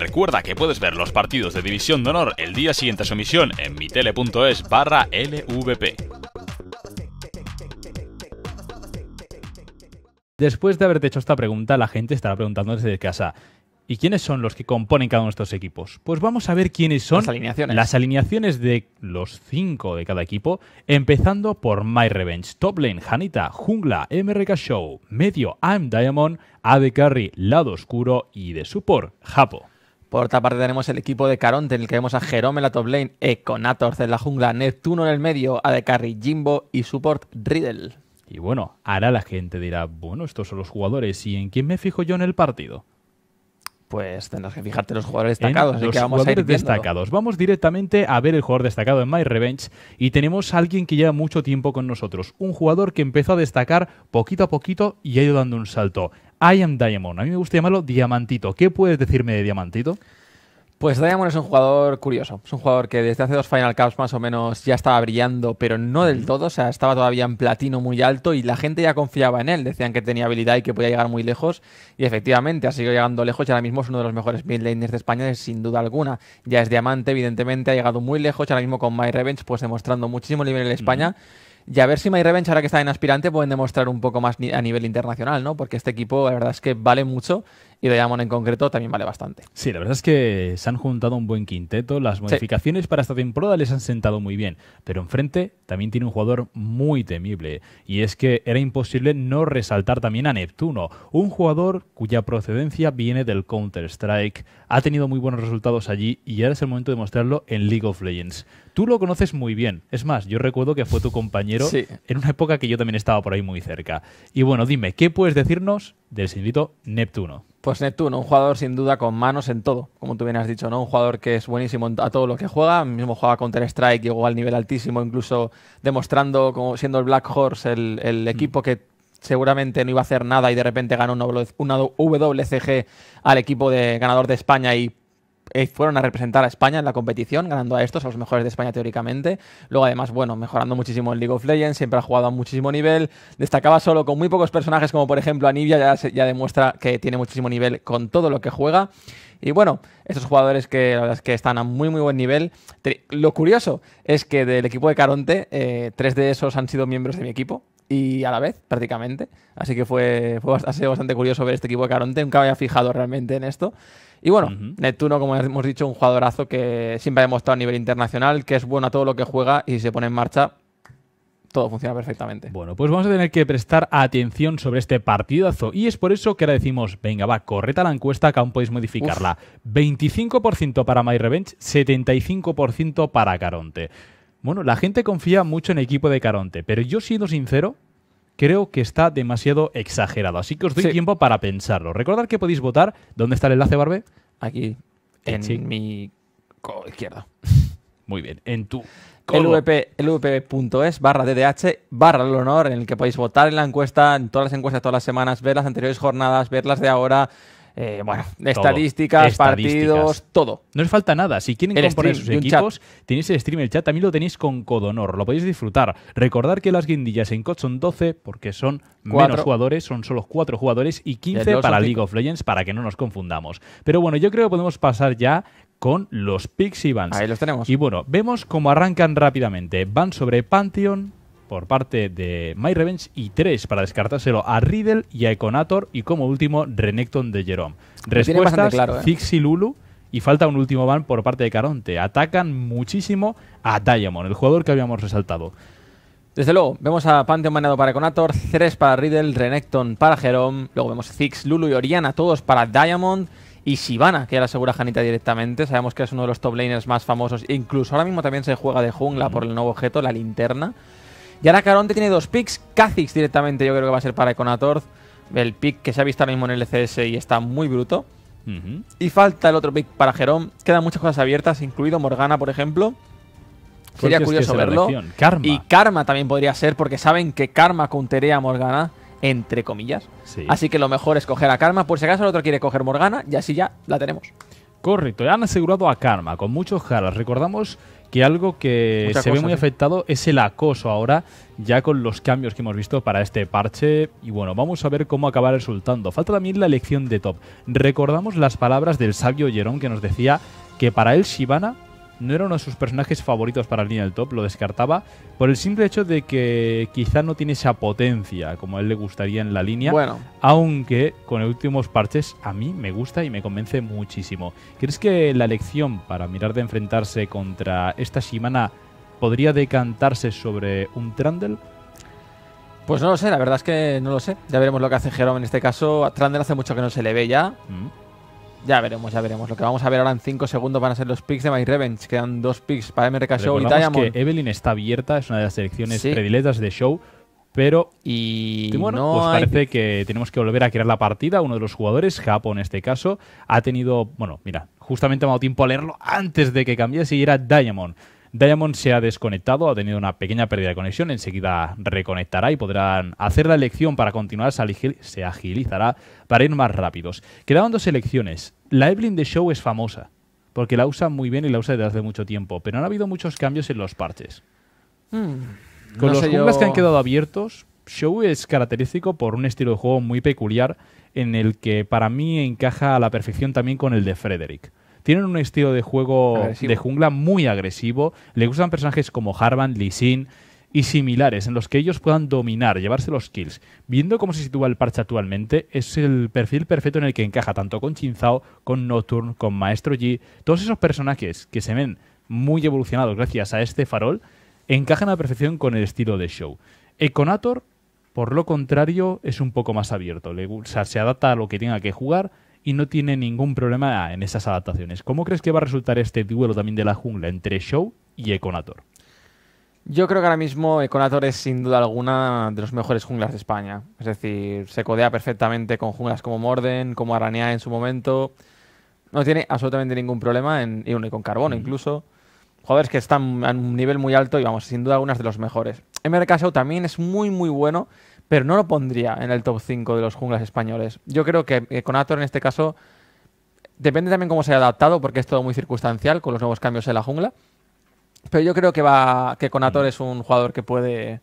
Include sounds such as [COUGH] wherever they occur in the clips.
Recuerda que puedes ver los partidos de División de Honor el día siguiente a su emisión en mitele.es barra LVP. Después de haberte hecho esta pregunta, la gente estará preguntando desde casa, ¿Y quiénes son los que componen cada uno de estos equipos? Pues vamos a ver quiénes son las alineaciones, de los cinco de cada equipo, empezando por My Revenge, Top Lane, Hanita, Jungla, MRK Show, Medio, I'm Diamond, AD Carry, Lado Oscuro y de Support, Japo. Por otra parte tenemos el equipo de Caronte, en el que vemos a Jerome en la top lane, Econator en la jungla, Neptuno en el medio, AD Jimbo y Support Riddle. Y bueno, ahora la gente dirá, bueno, estos son los jugadores, ¿y en quién me fijo yo en el partido? Pues tendrás que fijarte los jugadores destacados. los vamos jugadores a destacados. Vamos directamente a ver el jugador destacado en My Revenge y tenemos a alguien que lleva mucho tiempo con nosotros. Un jugador que empezó a destacar poquito a poquito y ha ido dando un salto. I am Diamond. A mí me gusta llamarlo Diamantito. ¿Qué puedes decirme de Diamantito? Pues Diamond es un jugador curioso. Es un jugador que desde hace dos Final Cups más o menos ya estaba brillando, pero no del todo. O sea, estaba todavía en platino muy alto y la gente ya confiaba en él. Decían que tenía habilidad y que podía llegar muy lejos. Y efectivamente ha seguido llegando lejos y ahora mismo es uno de los mejores mid de España, sin duda alguna. Ya es diamante, evidentemente, ha llegado muy lejos. Y ahora mismo con My Revenge, pues demostrando muchísimo nivel en España. Y a ver si My Revenge, ahora que está en aspirante, pueden demostrar un poco más a nivel internacional, ¿no? Porque este equipo, la verdad es que vale mucho y Diamond en concreto también vale bastante. Sí, la verdad es que se han juntado un buen quinteto. Las modificaciones para esta temporada les han sentado muy bien, pero enfrente también tiene un jugador muy temible y es que era imposible no resaltar también a Neptuno, un jugador cuya procedencia viene del Counter-Strike, ha tenido muy buenos resultados allí y ahora es el momento de mostrarlo en League of Legends. Tú lo conoces muy bien, es más, yo recuerdo que fue tu compañero en una época que yo también estaba por ahí muy cerca. Y bueno, dime, ¿qué puedes decirnos del señorito Neptuno? Pues Neptuno, un jugador sin duda con manos en todo, como tú bien has dicho, ¿no? Un jugador que es buenísimo a todo lo que juega, mismo juega Counter Strike, llegó al nivel altísimo, incluso demostrando, como siendo el Black Horse, el, el mm. equipo que seguramente no iba a hacer nada y de repente ganó una WCG al equipo de ganador de España y eh, fueron a representar a España en la competición, ganando a estos, a los mejores de España teóricamente. Luego, además, bueno, mejorando muchísimo en League of Legends, siempre ha jugado a muchísimo nivel. Destacaba solo con muy pocos personajes, como por ejemplo Anivia, ya, ya demuestra que tiene muchísimo nivel con todo lo que juega. Y bueno, estos jugadores que, la que están a muy muy buen nivel. Lo curioso es que del equipo de Caronte, eh, tres de esos han sido miembros de mi equipo y a la vez, prácticamente. Así que fue, ha bastante curioso ver este equipo de Caronte. Nunca había fijado realmente en esto. Y bueno, Neptuno, como hemos dicho, un jugadorazo que siempre ha demostrado a nivel internacional que es bueno a todo lo que juega y se pone en marcha, todo funciona perfectamente. Bueno, pues vamos a tener que prestar atención sobre este partidazo y es por eso que ahora decimos, venga, va, correta la encuesta que aún podéis modificarla. 25% para My Revenge, 75% para Caronte. Bueno, la gente confía mucho en el equipo de Caronte, pero yo siendo sincero, creo que está demasiado exagerado. Así que os doy tiempo para pensarlo. Recordad que podéis votar. ¿Dónde está el enlace, Barbe? Aquí, eh, en mi izquierda. [LAUGHS] Muy bien, en tu... lvp.es barra DDH barra el honor en el que podéis votar en la encuesta, en todas las encuestas todas las semanas, ver las anteriores jornadas, ver las de ahora, eh, bueno, estadísticas, partidos, todo. No os falta nada. Si quieren componer sus equipos, tenéis el stream, el chat, también lo tenéis con Codonor, lo podéis disfrutar. Recordar que las guindillas en COD son 12 porque son menos jugadores, son solo 4 jugadores y 15 para League of Legends para que no nos confundamos. Pero bueno, yo creo que podemos pasar ya con los y bans Ahí los tenemos. Y bueno, vemos cómo arrancan rápidamente. Van sobre Pantheon, por parte de My Revenge y 3 para descartárselo a Riddle y a Econator y como último Renekton de Jerome. Respuestas, claro, y ¿eh? Lulu y falta un último ban por parte de Caronte. Atacan muchísimo a Diamond, el jugador que habíamos resaltado. Desde luego, vemos a Pantheon manado para Econator, 3 para Riddle, Renekton para Jerome, luego vemos a Lulu y Oriana, todos para Diamond y Sivana, que ya la asegura Janita directamente. Sabemos que es uno de los top laners más famosos. Incluso ahora mismo también se juega de jungla por el nuevo objeto, la linterna. Y ahora Caronte tiene dos picks. Kha'Zix directamente yo creo que va a ser para Econatorz. El pick que se ha visto ahora mismo en el LCS y está muy bruto. Y falta el otro pick para Jerón. Quedan muchas cosas abiertas, incluido Morgana, por ejemplo. Sería curioso verlo. Y Karma también podría ser, porque saben que Karma counterea a Morgana, entre comillas. Así que lo mejor es coger a Karma. Por si acaso el otro quiere coger Morgana, y así ya la tenemos. Correcto, ya han asegurado a Karma con muchos jaras. Recordamos que algo que se ve muy afectado es el acoso ahora, ya con los cambios que hemos visto para este parche. Y bueno, vamos a ver cómo acabar resultando. Falta también la elección de top. Recordamos las palabras del sabio Jerón que nos decía que para él Shibana no era uno de sus personajes favoritos para la línea del top, lo descartaba por el simple hecho de que quizá no tiene esa potencia como a él le gustaría en la línea, bueno. aunque con los últimos parches a mí me gusta y me convence muchísimo. ¿Crees que la elección para mirar de enfrentarse contra esta Shimana podría decantarse sobre un Trundle? Pues no lo sé, la verdad es que no lo sé. Ya veremos lo que hace Jerome en este caso. A Trundle hace mucho que no se le ve ya. Mm. Ya veremos, ya veremos. Lo que vamos a ver ahora en 5 segundos van a ser los picks de My Revenge. Quedan dos picks para MRK Show y Diamond. que Evelyn está abierta, es una de las selecciones predilectas de Show. Pero y bueno, pues parece que tenemos que volver a crear la partida. Uno de los jugadores, Japón en este caso, ha tenido, bueno, mira, justamente ha dado tiempo a leerlo antes de que cambiase y era Diamond. Diamond se ha desconectado, ha tenido una pequeña pérdida de conexión, enseguida reconectará y podrán hacer la elección para continuar, se agilizará para ir más rápidos. Quedaban dos elecciones. La Evelyn de Show es famosa, porque la usa muy bien y la usa desde hace mucho tiempo, pero no ha habido muchos cambios en los parches. Hmm, con los jungles que han quedado abiertos, Show es característico por un estilo de juego muy peculiar en el que para mí encaja a la perfección también con el de Frederick. Tienen un estilo de juego de jungla muy agresivo. Le gustan personajes como Harvan, Lee Sin y similares, en los que ellos puedan dominar, llevarse los kills. Viendo cómo se sitúa el parche actualmente, es el perfil perfecto en el que encaja tanto con Chinzao, con Nocturne, con Maestro Yi. Todos esos personajes que se ven muy evolucionados gracias a este farol, encajan a la perfección con el estilo de show. Econator, por lo contrario, es un poco más abierto. Le, se adapta a lo que tenga que jugar y no tiene ningún problema en esas adaptaciones. ¿Cómo crees que va a resultar este duelo también de la jungla entre Show y Econator? Yo creo que ahora mismo Econator es sin duda alguna de los mejores junglas de España. Es decir, se codea perfectamente con junglas como Morden, como Aranea en su momento. No tiene absolutamente ningún problema en y con Carbono mm. incluso. Jugadores que están a un nivel muy alto y vamos, sin duda algunas de los mejores. MRK Show también es muy muy bueno pero no lo pondría en el top 5 de los junglas españoles. Yo creo que, Conator eh, con en este caso depende también cómo se haya adaptado, porque es todo muy circunstancial con los nuevos cambios en la jungla. Pero yo creo que va que Conator es un jugador que puede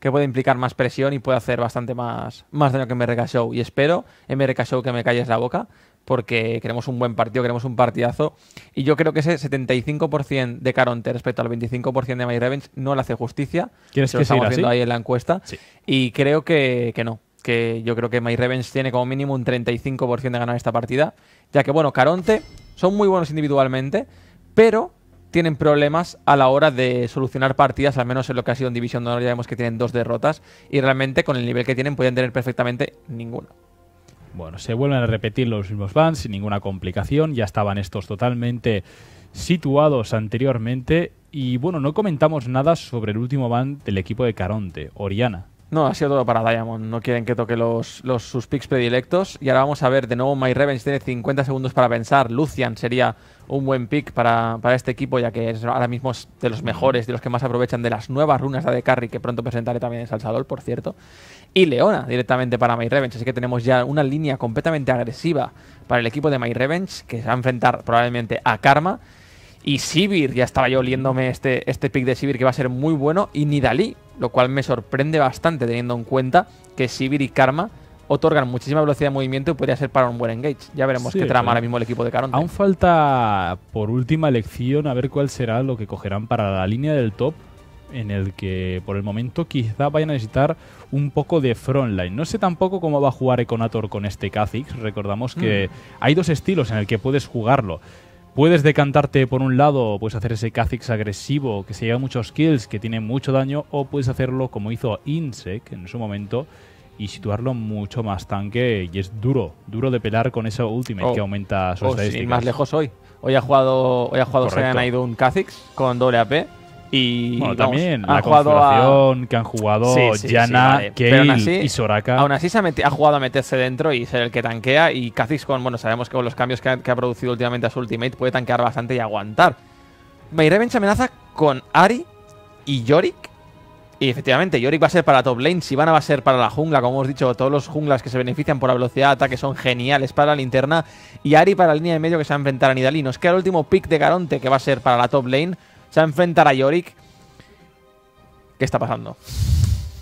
que puede implicar más presión y puede hacer bastante más, más daño que MRK Show. Y espero, MRK Show, que me calles la boca, porque queremos un buen partido, queremos un partidazo. Y yo creo que ese 75% de Caronte respecto al 25% de My no le hace justicia. ¿Quieres que lo estamos ahí en la encuesta. Y creo que, no. Que yo creo que My tiene como mínimo un 35% de ganar esta partida. Ya que, bueno, Caronte son muy buenos individualmente, pero tienen problemas a la hora de solucionar partidas, al menos en lo que ha sido en División de Honor, ya vemos que tienen dos derrotas y realmente con el nivel que tienen pueden tener perfectamente ninguna. Bueno, se vuelven a repetir los mismos bans sin ninguna complicación, ya estaban estos totalmente situados anteriormente y bueno, no comentamos nada sobre el último ban del equipo de Caronte, Oriana. No, ha sido todo para Diamond. No quieren que toque los, sus picks predilectos. Y ahora vamos a ver de nuevo. My Revenge tiene 50 segundos para pensar. Lucian sería un buen pick para, este equipo, ya que es, ahora mismo es de los mejores, de los que más aprovechan de las nuevas runas de Carry que pronto presentaré también en Salzador, por cierto y Leona directamente para My Revenge. Así que tenemos ya una línea completamente agresiva para el equipo de My Revenge, que se va a enfrentar probablemente a Karma. Y Sivir, ya estaba yo oliéndome este, este pick de Sivir que va a ser muy bueno. Y Nidalí, lo cual me sorprende bastante teniendo en cuenta que Sivir y Karma otorgan muchísima velocidad de movimiento y podría ser para un buen engage. Ya veremos qué trama ahora mismo el equipo de Caronte. Aún falta por última elección a ver cuál será lo que cogerán para la línea del top en el que por el momento quizá vaya a necesitar un poco de frontline. No sé tampoco cómo va a jugar Econator con este Kha'Zix. Recordamos que mm. hay dos estilos en el que puedes jugarlo. Puedes decantarte por un lado, puedes hacer ese Kha'Zix agresivo que se lleva muchos kills, que tiene mucho daño, o puedes hacerlo como hizo Insec en su momento y situarlo mucho más tanque y es duro, duro de pelar con esa ultimate oh. que aumenta sus oh, más lejos hoy. Hoy ha jugado, hoy ha jugado se ido un Kha'Zix con doble AP y bueno, también la que han jugado sí, y Soraka. Aún así ha, jugado a meterse dentro y ser el que tanquea. Y Kha'Zix, con, bueno, sabemos que con los cambios que ha, producido últimamente a su Ultimate, puede tanquear bastante y aguantar. My amenaza con Ari y Yorick. Y efectivamente, Yorick va a ser para la top lane, Sivana va a ser para la jungla, como hemos dicho, todos los junglas que se benefician por la velocidad de ataque son geniales para la linterna, y Ari para la línea de medio que se va a enfrentar a Nidalino. queda el último pick de Garonte, que va a ser para la top lane, se va a enfrentar a Yorick. ¿Qué está pasando?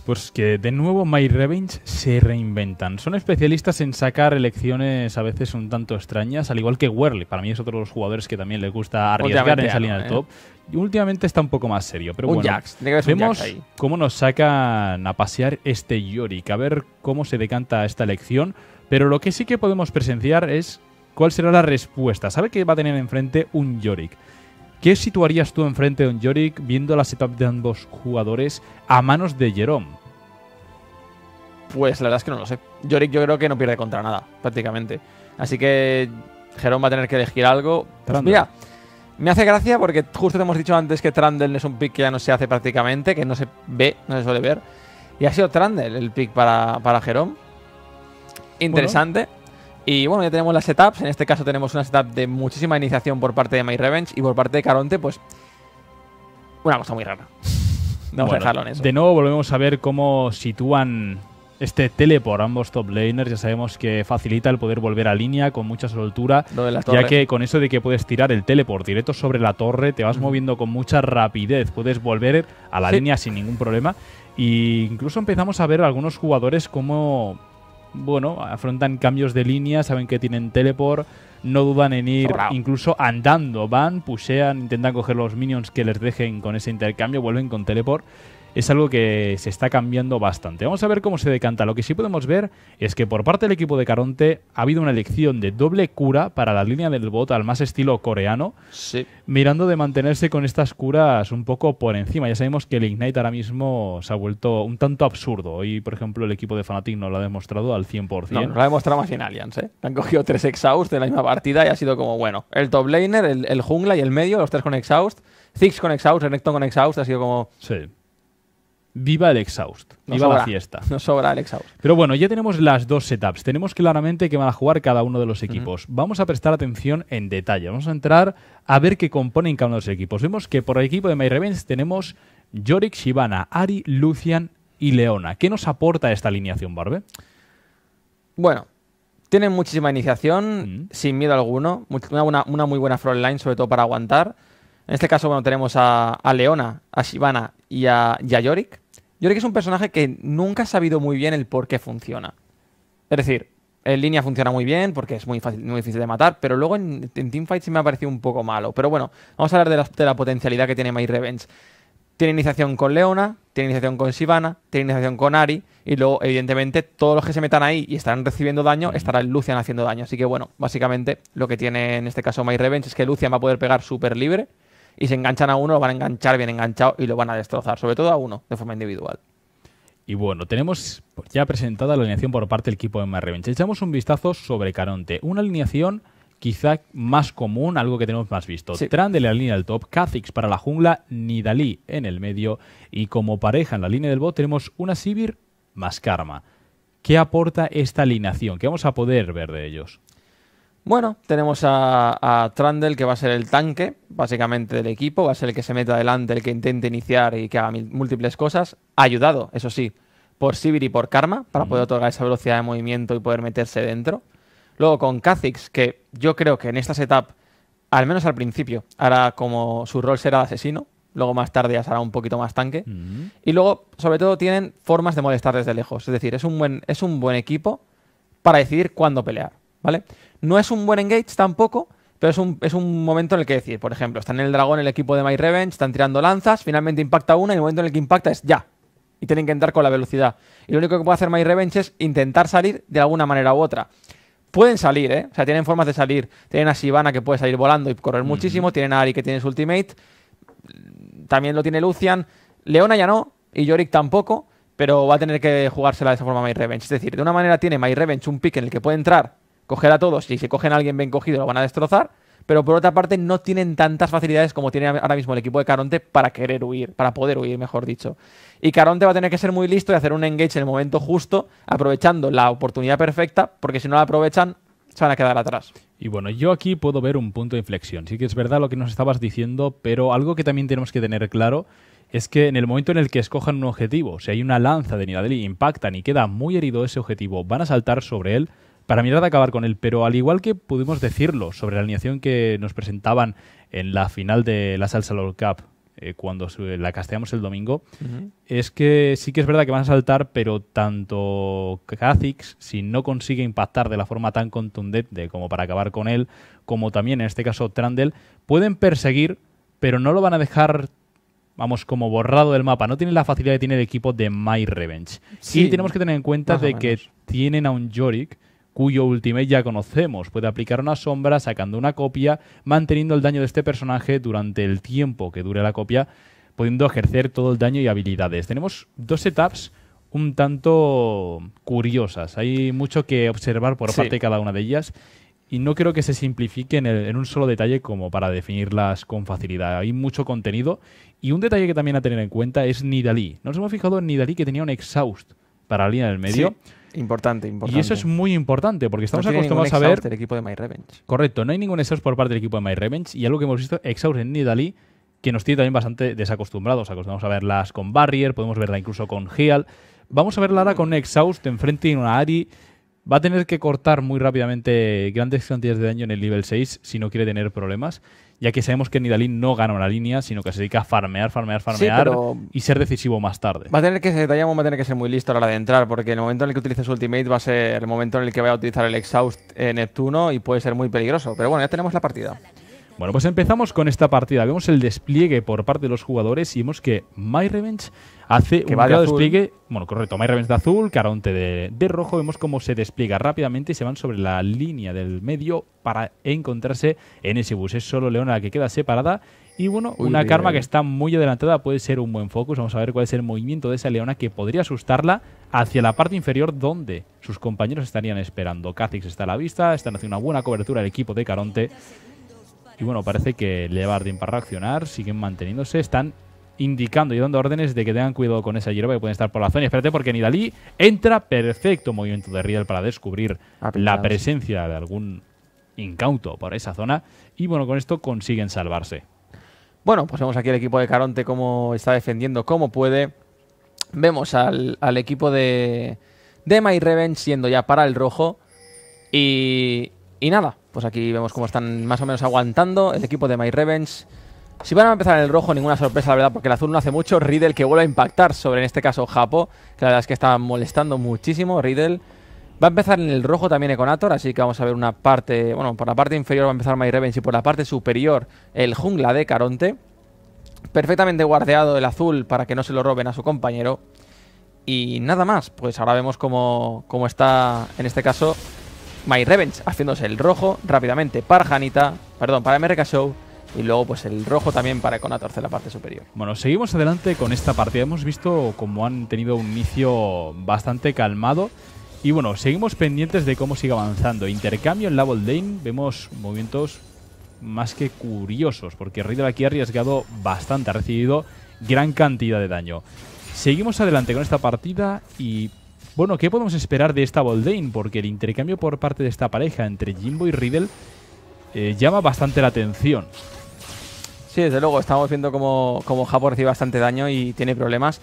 Pues que de nuevo My Revenge se reinventan. Son especialistas en sacar elecciones a veces un tanto extrañas, al igual que Werly. Para mí es otro de los jugadores que también le gusta arriesgar en esa línea ¿eh? top. Y últimamente está un poco más serio, pero bueno. Vemos cómo nos sacan a pasear este Yorick, a ver cómo se decanta esta elección. Pero lo que sí que podemos presenciar es cuál será la respuesta. Sabe que va a tener enfrente un Yorick. ¿Qué situarías tú enfrente de un Yorick viendo la setup de ambos jugadores a manos de Jerome? Pues la verdad es que no lo sé. Yorick yo creo que no pierde contra nada, prácticamente. Así que Jerome va a tener que elegir algo. Pues mira, me hace gracia porque justo te hemos dicho antes que Trundle es un pick que ya no se hace prácticamente, que no se ve, no se suele ver. Y ha sido Trundle el pick para, para Jerome. Interesante. Y bueno, ya tenemos las setups. En este caso tenemos una setup de muchísima iniciación por parte de My Revenge y por parte de Caronte, pues. Una cosa muy rara. [LAUGHS] De nuevo volvemos a ver cómo sitúan este teleport ambos top laners ya sabemos que facilita el poder volver a línea con mucha soltura, ya que con eso de que puedes tirar el teleport directo sobre la torre, te vas moviendo con mucha rapidez, puedes volver a la línea sin ningún problema. Y incluso empezamos a ver algunos jugadores cómo bueno, afrontan cambios de línea, saben que tienen teleport, no dudan en ir incluso andando, van, pushean, intentan coger los minions que les dejen con ese intercambio, vuelven con teleport es algo que se está cambiando bastante. Vamos a ver cómo se decanta. Lo que sí podemos ver es que por parte del equipo de Caronte ha habido una elección de doble cura para la línea del bot al más estilo coreano, sí. mirando de mantenerse con estas curas un poco por encima. Ya sabemos que el Ignite ahora mismo se ha vuelto un tanto absurdo Hoy, por ejemplo, el equipo de fanatic no lo ha demostrado al 100%. No, no lo ha demostrado más en Alliance. ¿eh? Han cogido tres exhaust de la misma partida y ha sido como, bueno, el top laner, el, jungla y el medio, los tres con exhaust. Ziggs con exhaust, Renekton con exhaust, ha sido como... Sí viva el exhaust, viva la fiesta. Nos sobra el exhaust. Pero bueno, ya tenemos las dos setups. Tenemos claramente que van a jugar cada uno de los equipos. Vamos a prestar atención en detalle. Vamos a entrar a ver qué componen cada uno de los equipos. Vemos que por el equipo de My tenemos Yorick, Shivana, Ari, Lucian y Leona. ¿Qué nos aporta esta alineación, Barbe? Bueno, tienen muchísima iniciación, sin miedo alguno. Una, muy buena front sobre todo para aguantar. En este caso, bueno, tenemos a, Leona, a Shivana y a, y a Yorick yo creo que es un personaje que nunca ha sabido muy bien el por qué funciona. Es decir, en línea funciona muy bien porque es muy, fácil, difícil de matar, pero luego en, Teamfight sí me ha parecido un poco malo. Pero bueno, vamos a hablar de la, potencialidad que tiene My Revenge. Tiene iniciación con Leona, tiene iniciación con Sivana, tiene iniciación con Ari, y luego, evidentemente, todos los que se metan ahí y estarán recibiendo daño, estará Lucian haciendo daño. Así que bueno, básicamente lo que tiene en este caso My Revenge es que Lucian va a poder pegar súper libre y se enganchan a uno, lo van a enganchar bien enganchado y lo van a destrozar, sobre todo a uno, de forma individual. Y bueno, tenemos ya presentada la alineación por parte del equipo de Marrevenge. Echamos un vistazo sobre Caronte. Una alineación quizá más común, algo que tenemos más visto. Sí. en la línea del top, Kha'Zix para la jungla, Nidalí en el medio. Y como pareja en la línea del bot tenemos una Sivir más Karma. ¿Qué aporta esta alineación? ¿Qué vamos a poder ver de ellos? Bueno, tenemos a, a, Trundle que va a ser el tanque, básicamente, del equipo. Va a ser el que se meta adelante, el que intente iniciar y que haga múltiples cosas. Ayudado, eso sí, por Sivir y por Karma, para poder otorgar esa velocidad de movimiento y poder meterse dentro. Luego con Kha'Zix, que yo creo que en esta setup, al menos al principio, hará como su rol será asesino. Luego más tarde ya será un poquito más tanque. Y luego, sobre todo, tienen formas de molestar desde lejos. Es decir, es un buen, es un buen equipo para decidir cuándo pelear. ¿Vale? No es un buen engage tampoco, pero es un, momento en el que decir, por ejemplo, están en el dragón el equipo de My Revenge, están tirando lanzas, finalmente impacta una y el momento en el que impacta es ya. Y tienen que entrar con la velocidad. Y lo único que puede hacer My Revenge es intentar salir de alguna manera u otra. Pueden salir, ¿eh? O sea, tienen formas de salir. Tienen a Sivana que puede salir volando y correr muchísimo. Tienen a Ari que tiene su ultimate. También lo tiene Lucian. Leona ya no. Y Yorick tampoco. Pero va a tener que jugársela de esa forma My Revenge. Es decir, de una manera tiene My Revenge un pick en el que puede entrar coger a todos si si cogen a alguien bien cogido lo van a destrozar. Pero por otra parte, no tienen tantas facilidades como tiene ahora mismo el equipo de Caronte para querer huir, para poder huir, mejor dicho. Y Caronte va a tener que ser muy listo y hacer un engage en el momento justo, aprovechando la oportunidad perfecta, porque si no la aprovechan, se van a quedar atrás. Y bueno, yo aquí puedo ver un punto de inflexión. Sí que es verdad lo que nos estabas diciendo, pero algo que también tenemos que tener claro es que en el momento en el que escojan un objetivo, si hay una lanza de Nidalí, impactan y queda muy herido ese objetivo, van a saltar sobre él, para mirar de acabar con él, pero al igual que pudimos decirlo sobre la alineación que nos presentaban en la final de la Salsa World Cup eh, cuando la casteamos el domingo, es que sí que es verdad que van a saltar, pero tanto Kha'Zix, si no consigue impactar de la forma tan contundente como para acabar con él, como también en este caso Trandel, pueden perseguir, pero no lo van a dejar vamos, como borrado del mapa. No tienen la facilidad que tiene el equipo de My Revenge. Sí, y tenemos que tener en cuenta de que tienen a un Yorick cuyo ultimate ya conocemos. Puede aplicar una sombra sacando una copia, manteniendo el daño de este personaje durante el tiempo que dure la copia, pudiendo ejercer todo el daño y habilidades. Tenemos dos setups un tanto curiosas. Hay mucho que observar por parte de cada una de ellas y no creo que se simplifique en, un solo detalle como para definirlas con facilidad. Hay mucho contenido y un detalle que también a tener en cuenta es Nidalí. Nos hemos fijado en Nidalí que tenía un exhaust para la línea del medio. Importante, importante. Y eso es muy importante porque estamos acostumbrados a ver. el equipo de My Revenge. Correcto, no hay ningún exhaust por parte del equipo de My Revenge y algo que hemos visto exhaust en Nidalee, que nos tiene también bastante desacostumbrados. Acostumbrados a verlas con Barrier, podemos verla incluso con Heal. Vamos a verla ahora con exhaust enfrente en una Ari. Va a tener que cortar muy rápidamente grandes cantidades de daño en el nivel 6 si no quiere tener problemas ya que sabemos que Nidalin no gana una línea, sino que se dedica a farmear, farmear, farmear y ser decisivo más tarde. Va a tener que ser, va a tener que ser muy listo a la hora de entrar, porque el momento en el que utilice su ultimate va a ser el momento en el que vaya a utilizar el exhaust en Neptuno y puede ser muy peligroso. Pero bueno, ya tenemos la partida. Bueno, pues empezamos con esta partida. Vemos el despliegue por parte de los jugadores y vemos que My Revenge Hace que un despliegue, bueno, correcto, y revés de azul, Caronte de, rojo. Vemos cómo se despliega rápidamente y se van sobre la línea del medio para encontrarse en ese bus. Es solo Leona la que queda separada y bueno, una karma que está muy adelantada puede ser un buen focus. Vamos a ver cuál es el movimiento de esa leona que podría asustarla hacia la parte inferior donde sus compañeros estarían esperando. Kha'Zix está a la vista, están haciendo una buena cobertura el equipo de Caronte. Y bueno, parece que Levardin para reaccionar, siguen manteniéndose, están indicando y dando órdenes de que tengan cuidado con esa hierba que pueden estar por la zona. Y espérate, porque Nidalí entra perfecto movimiento de Riel para descubrir la presencia de algún incauto por esa zona. Y bueno, con esto consiguen salvarse. Bueno, pues vemos aquí el equipo de Caronte cómo está defendiendo, cómo puede. Vemos al, equipo de, MyRevenge My Revenge siendo ya para el rojo. Y, y nada, pues aquí vemos cómo están más o menos aguantando el equipo de My Revenge si van a empezar en el rojo, ninguna sorpresa, la verdad, porque el azul no hace mucho. Riddle que vuelve a impactar sobre, en este caso, Japo, que la verdad es que está molestando muchísimo. Riddle va a empezar en el rojo también Econator, así que vamos a ver una parte, bueno, por la parte inferior va a empezar My Revenge y por la parte superior el jungla de Caronte. Perfectamente guardeado el azul para que no se lo roben a su compañero. Y nada más, pues ahora vemos cómo, está, en este caso, My Revenge haciéndose el rojo rápidamente para Janita, perdón, para MRK Show y luego pues el rojo también para con la la parte superior. Bueno, seguimos adelante con esta partida. Hemos visto cómo han tenido un inicio bastante calmado. Y bueno, seguimos pendientes de cómo sigue avanzando. Intercambio en la Lane. Vemos movimientos más que curiosos, porque Riddle aquí ha arriesgado bastante, ha recibido gran cantidad de daño. Seguimos adelante con esta partida y... Bueno, ¿qué podemos esperar de esta Boldane? Porque el intercambio por parte de esta pareja entre Jimbo y Riddle eh, llama bastante la atención. Sí, desde luego, estamos viendo como, como Japón recibe bastante daño y tiene problemas.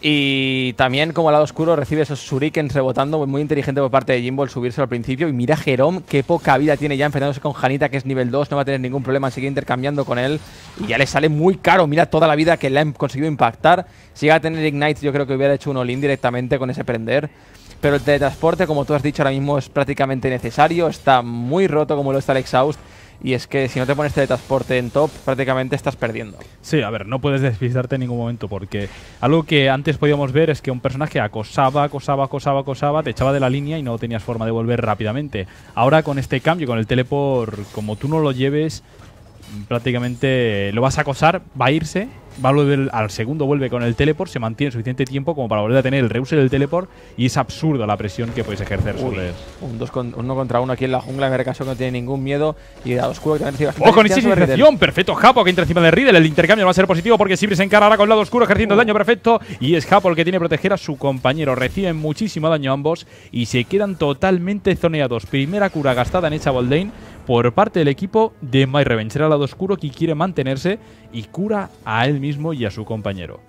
Y también como al lado oscuro recibe esos shurikens rebotando, muy inteligente por parte de Jimbo el subirse al principio. Y mira Jerome, qué poca vida tiene ya enfrentándose con Janita, que es nivel 2, no va a tener ningún problema, sigue intercambiando con él. Y ya le sale muy caro, mira toda la vida que le han conseguido impactar. Si llega a tener Ignite yo creo que hubiera hecho un all directamente con ese prender. Pero el teletransporte, como tú has dicho ahora mismo, es prácticamente necesario, está muy roto como lo está el Exhaust. Y es que si no te pones teletransporte en top, prácticamente estás perdiendo. Sí, a ver, no puedes despistarte en ningún momento, porque algo que antes podíamos ver es que un personaje acosaba, acosaba, acosaba, acosaba, te echaba de la línea y no tenías forma de volver rápidamente. Ahora con este cambio, con el teleport, como tú no lo lleves, prácticamente lo vas a acosar, va a irse va al segundo vuelve con el teleport, se mantiene suficiente tiempo como para volver a tener el reuse del teleport y es absurda la presión que podéis ejercer sobre Un uno contra uno aquí en la jungla, en caso no tiene ningún miedo y a oscuro que va ¡Oh, con Perfecto, Japo que entra encima de Riddle, el intercambio va a ser positivo porque siempre se encara con el lado oscuro ejerciendo uh. daño perfecto y es Japo el que tiene que proteger a su compañero. Reciben muchísimo daño ambos y se quedan totalmente zoneados. Primera cura gastada en esa Boldane por parte del equipo de My Revenge. el lado oscuro que quiere mantenerse y cura a él mismo y a su compañero.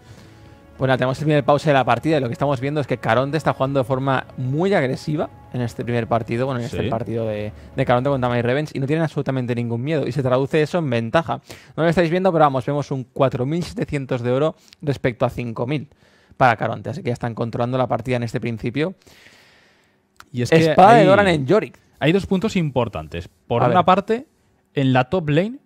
Bueno, tenemos el primer pause de la partida y lo que estamos viendo es que Caronte está jugando de forma muy agresiva en este primer partido, bueno, en este partido de, Caronte contra My y no tienen absolutamente ningún miedo y se traduce eso en ventaja. No lo estáis viendo, pero vamos, vemos un 4.700 de oro respecto a 5.000 para Caronte, así que ya están controlando la partida en este principio. Espada de Doran en Yorick hay dos puntos importantes. Por una parte, en la top lane,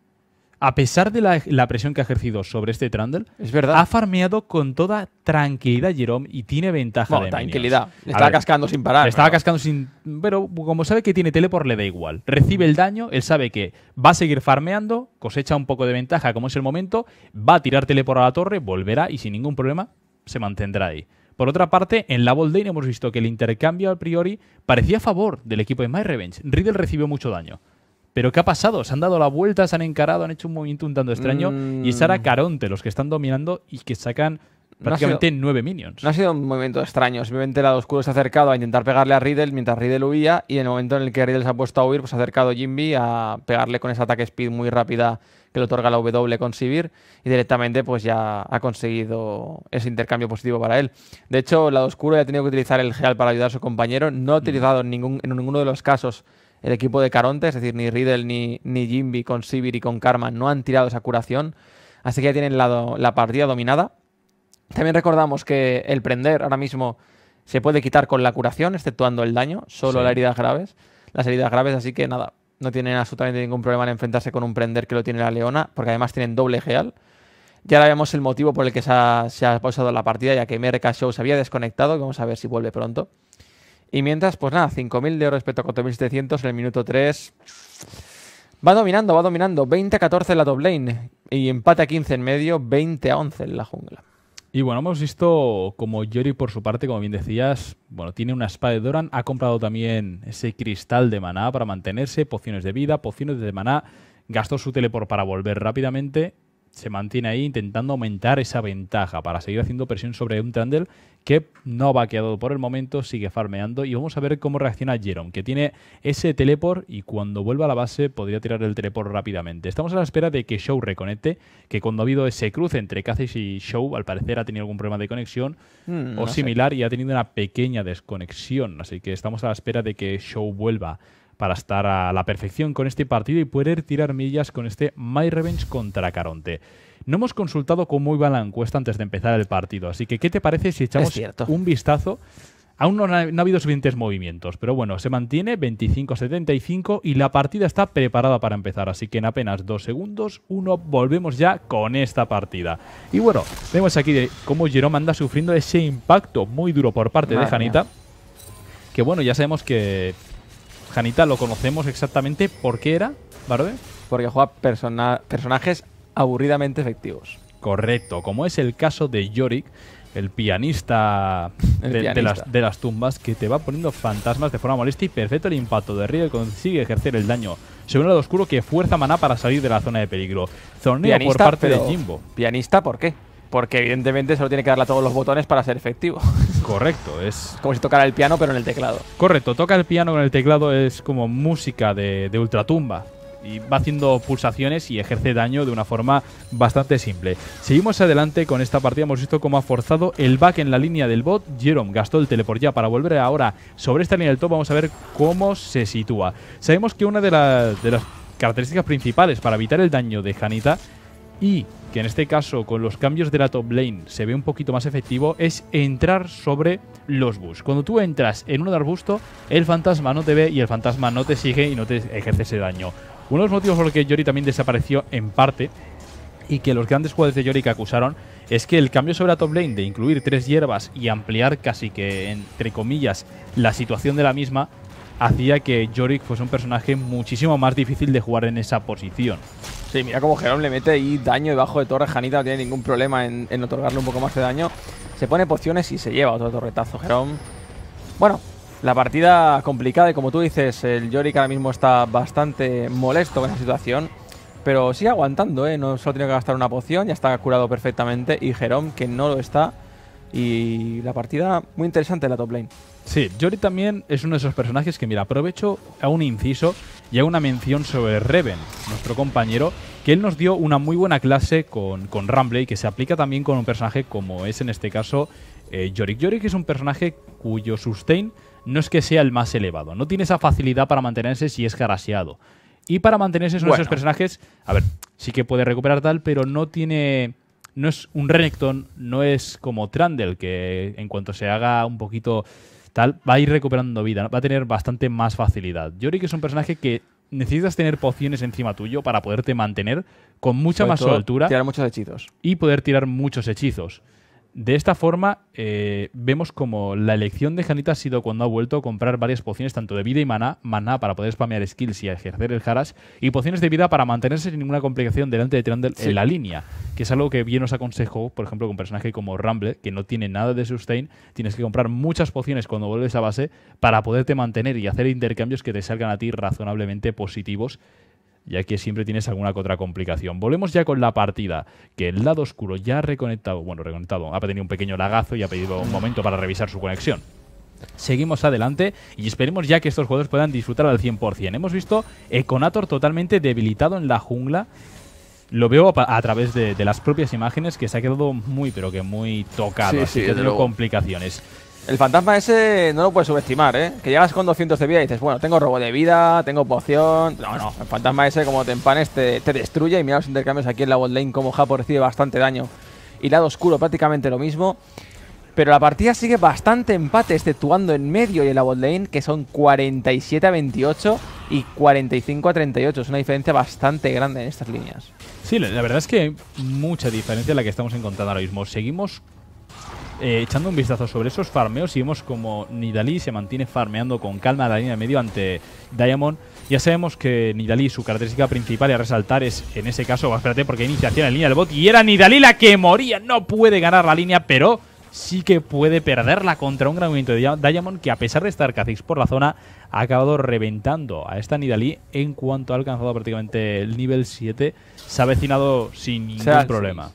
a pesar de la, presión que ha ejercido sobre este Trundle, ha farmeado con toda tranquilidad Jerome y tiene ventaja. de tranquilidad. estaba cascando sin parar. estaba cascando sin. Pero como sabe que tiene teleport, pues le da igual. Recibe el daño, él sabe que va a seguir farmeando, cosecha un poco de ventaja, como es el momento, va a tirar teleport a la torre, volverá y sin ningún problema se mantendrá ahí. Por otra parte, en la Bold hemos visto que el intercambio a priori parecía a favor del equipo de My Revenge. Riddle recibió mucho daño. Pero ¿qué ha pasado? Se han dado la vuelta, se han encarado, han hecho un movimiento un tanto extraño. y mm. Y Sara Caronte, los que están dominando y que sacan prácticamente nueve minions. No ha sido un movimiento extraño. Simplemente la lado oscuro se ha acercado a intentar pegarle a Riddle mientras Riddle huía. Y en el momento en el que Riddle se ha puesto a huir, pues ha acercado Jimby a pegarle con ese ataque speed muy rápida que le otorga la W con Sivir y directamente pues ya ha conseguido ese intercambio positivo para él. De hecho, el lado oscuro ya ha tenido que utilizar el Geal para ayudar a su compañero, no ha utilizado en, ninguno de los casos el equipo de Caronte, es decir, ni Riddle ni, ni Jimby con Sivir y con Karma no han tirado esa curación, así que ya tienen la, la partida dominada. También recordamos que el prender ahora mismo se puede quitar con la curación, exceptuando el daño, solo las heridas graves. Las heridas graves, así que nada, no tienen absolutamente ningún problema en enfrentarse con un prender que lo tiene la Leona, porque además tienen doble geal. Ya ahora vemos el motivo por el que se ha, pausado la partida, ya que Merca Show se había desconectado. Vamos a ver si vuelve pronto. Y mientras, pues nada, 5.000 de oro respecto a 4.700 en el minuto 3. Va dominando, va dominando. 20 a 14 en la doble Y empate a 15 en medio, 20 a 11 en la jungla. Y bueno, hemos visto como Yori por su parte, como bien decías, bueno, tiene una espada de Doran, ha comprado también ese cristal de maná para mantenerse, pociones de vida, pociones de maná, gastó su teleport para volver rápidamente, se mantiene ahí intentando aumentar esa ventaja para seguir haciendo presión sobre un Trundle que no va quedado por el momento, sigue farmeando y vamos a ver cómo reacciona Jerome, que tiene ese teleport y cuando vuelva a la base podría tirar el teleport rápidamente. Estamos a la espera de que Show reconecte, que cuando ha habido ese cruce entre Cacis y Show, al parecer ha tenido algún problema de conexión hmm, o similar y ha tenido una pequeña desconexión, así que estamos a la espera de que Show vuelva para estar a la perfección con este partido y poder tirar millas con este My Revenge contra Caronte. No hemos consultado cómo iba la encuesta antes de empezar el partido, así que ¿qué te parece si echamos un vistazo? Aún no, ha, habido suficientes movimientos, pero bueno, se mantiene 25-75 y la partida está preparada para empezar, así que en apenas dos segundos, uno, volvemos ya con esta partida. Y bueno, vemos aquí cómo Jerome anda sufriendo ese impacto muy duro por parte de Janita, que bueno, ya sabemos que Janita lo conocemos exactamente por qué era, ¿vale? Porque juega personajes aburridamente efectivos. Correcto, como es el caso de Yorick, el [LAUGHS] pianista, de, las, tumbas, que te va poniendo fantasmas de forma molesta y perfecto el impacto de Riel consigue ejercer el daño. Según el lado oscuro que fuerza maná para salir de la zona de peligro. Zorneo por parte de Jimbo. ¿Pianista por qué? Porque evidentemente solo tiene que darle a todos los botones para ser efectivo. [LAUGHS] Correcto, es... Como si tocara el piano pero en el teclado. Correcto, toca el piano con el teclado es como música de, de ultratumba y va haciendo pulsaciones y ejerce daño de una forma bastante simple. Seguimos adelante con esta partida, hemos visto cómo ha forzado el back en la línea del bot, Jerome gastó el teleport ya para volver ahora sobre esta línea del top, vamos a ver cómo se sitúa. Sabemos que una de, las características principales para evitar el daño de Janita y que en este caso con los cambios de la top lane se ve un poquito más efectivo es entrar sobre los bus. Cuando tú entras en uno de arbusto, el fantasma no te ve y el fantasma no te sigue y no te ejerce ese daño. Uno de los motivos por los que Yori también desapareció en parte y que los grandes jugadores de Yori que acusaron es que el cambio sobre la top lane de incluir tres hierbas y ampliar casi que, entre comillas, la situación de la misma hacía que Yorick fuese un personaje muchísimo más difícil de jugar en esa posición. Sí, mira cómo Jerón le mete ahí daño debajo de torre. Janita no tiene ningún problema en, en otorgarle un poco más de daño. Se pone pociones y se lleva otro torretazo, Jerón. Bueno, la partida complicada y como tú dices, el Yorick ahora mismo está bastante molesto con la situación, pero sigue aguantando, ¿eh? no solo tiene que gastar una poción, ya está curado perfectamente y Jerome que no lo está y la partida muy interesante la top lane. Sí, Yorick también es uno de esos personajes que, mira, aprovecho a un inciso y a una mención sobre Reven, nuestro compañero, que él nos dio una muy buena clase con, con que se aplica también con un personaje como es en este caso eh, Yorick. Yorick es un personaje cuyo sustain no es que sea el más elevado. No tiene esa facilidad para mantenerse si es garaseado. Y para mantenerse son esos personajes. A ver, sí que puede recuperar tal, pero no tiene. No es un Renekton, no es como Trundle, que en cuanto se haga un poquito tal, va a ir recuperando vida, va a tener bastante más facilidad. Yo que es un personaje que necesitas tener pociones encima tuyo para poderte mantener con mucha más soltura. Tirar muchos hechizos. Y poder tirar muchos hechizos. De esta forma, eh, vemos como la elección de Janita ha sido cuando ha vuelto a comprar varias pociones, tanto de vida y maná, maná para poder spamear skills y ejercer el Haras, y pociones de vida para mantenerse sin ninguna complicación delante de Trundle en la línea, que es algo que bien os aconsejo, por ejemplo, con un personaje como Rumble, que no tiene nada de sustain, tienes que comprar muchas pociones cuando vuelves a base para poderte mantener y hacer intercambios que te salgan a ti razonablemente positivos ya que siempre tienes alguna otra complicación. Volvemos ya con la partida, que el lado oscuro ya ha reconectado, bueno, reconectado, ha tenido un pequeño lagazo y ha pedido un momento para revisar su conexión. Seguimos adelante y esperemos ya que estos jugadores puedan disfrutar al 100%. Hemos visto Econator totalmente debilitado en la jungla. Lo veo a, través de, las propias imágenes que se ha quedado muy, pero que muy tocado. así que ha complicaciones. El fantasma ese no lo puedes subestimar, ¿eh? Que llegas con 200 de vida y dices, bueno, tengo robo de vida, tengo poción... No, no, el fantasma ese como te empanes te, destruye y mira los intercambios aquí en la bot lane como Japo recibe bastante daño. Y lado oscuro prácticamente lo mismo. Pero la partida sigue bastante empate, exceptuando en medio y en la bot lane, que son 47 a 28 y 45 a 38. Es una diferencia bastante grande en estas líneas. Sí, la verdad es que hay mucha diferencia la que estamos encontrando ahora mismo. Seguimos eh, echando un vistazo sobre esos farmeos y vemos como Nidalí se mantiene farmeando con calma la línea de medio ante Diamond. Ya sabemos que Nidalí, su característica principal y a resaltar es, en ese caso, espérate porque iniciación en línea del bot y era Nidalí la que moría. No puede ganar la línea, pero sí que puede perderla contra un gran movimiento de Diamond que a pesar de estar Kha'Zix por la zona ha acabado reventando a esta Nidalí en cuanto ha alcanzado prácticamente el nivel 7. Se ha vecinado sin ningún problema.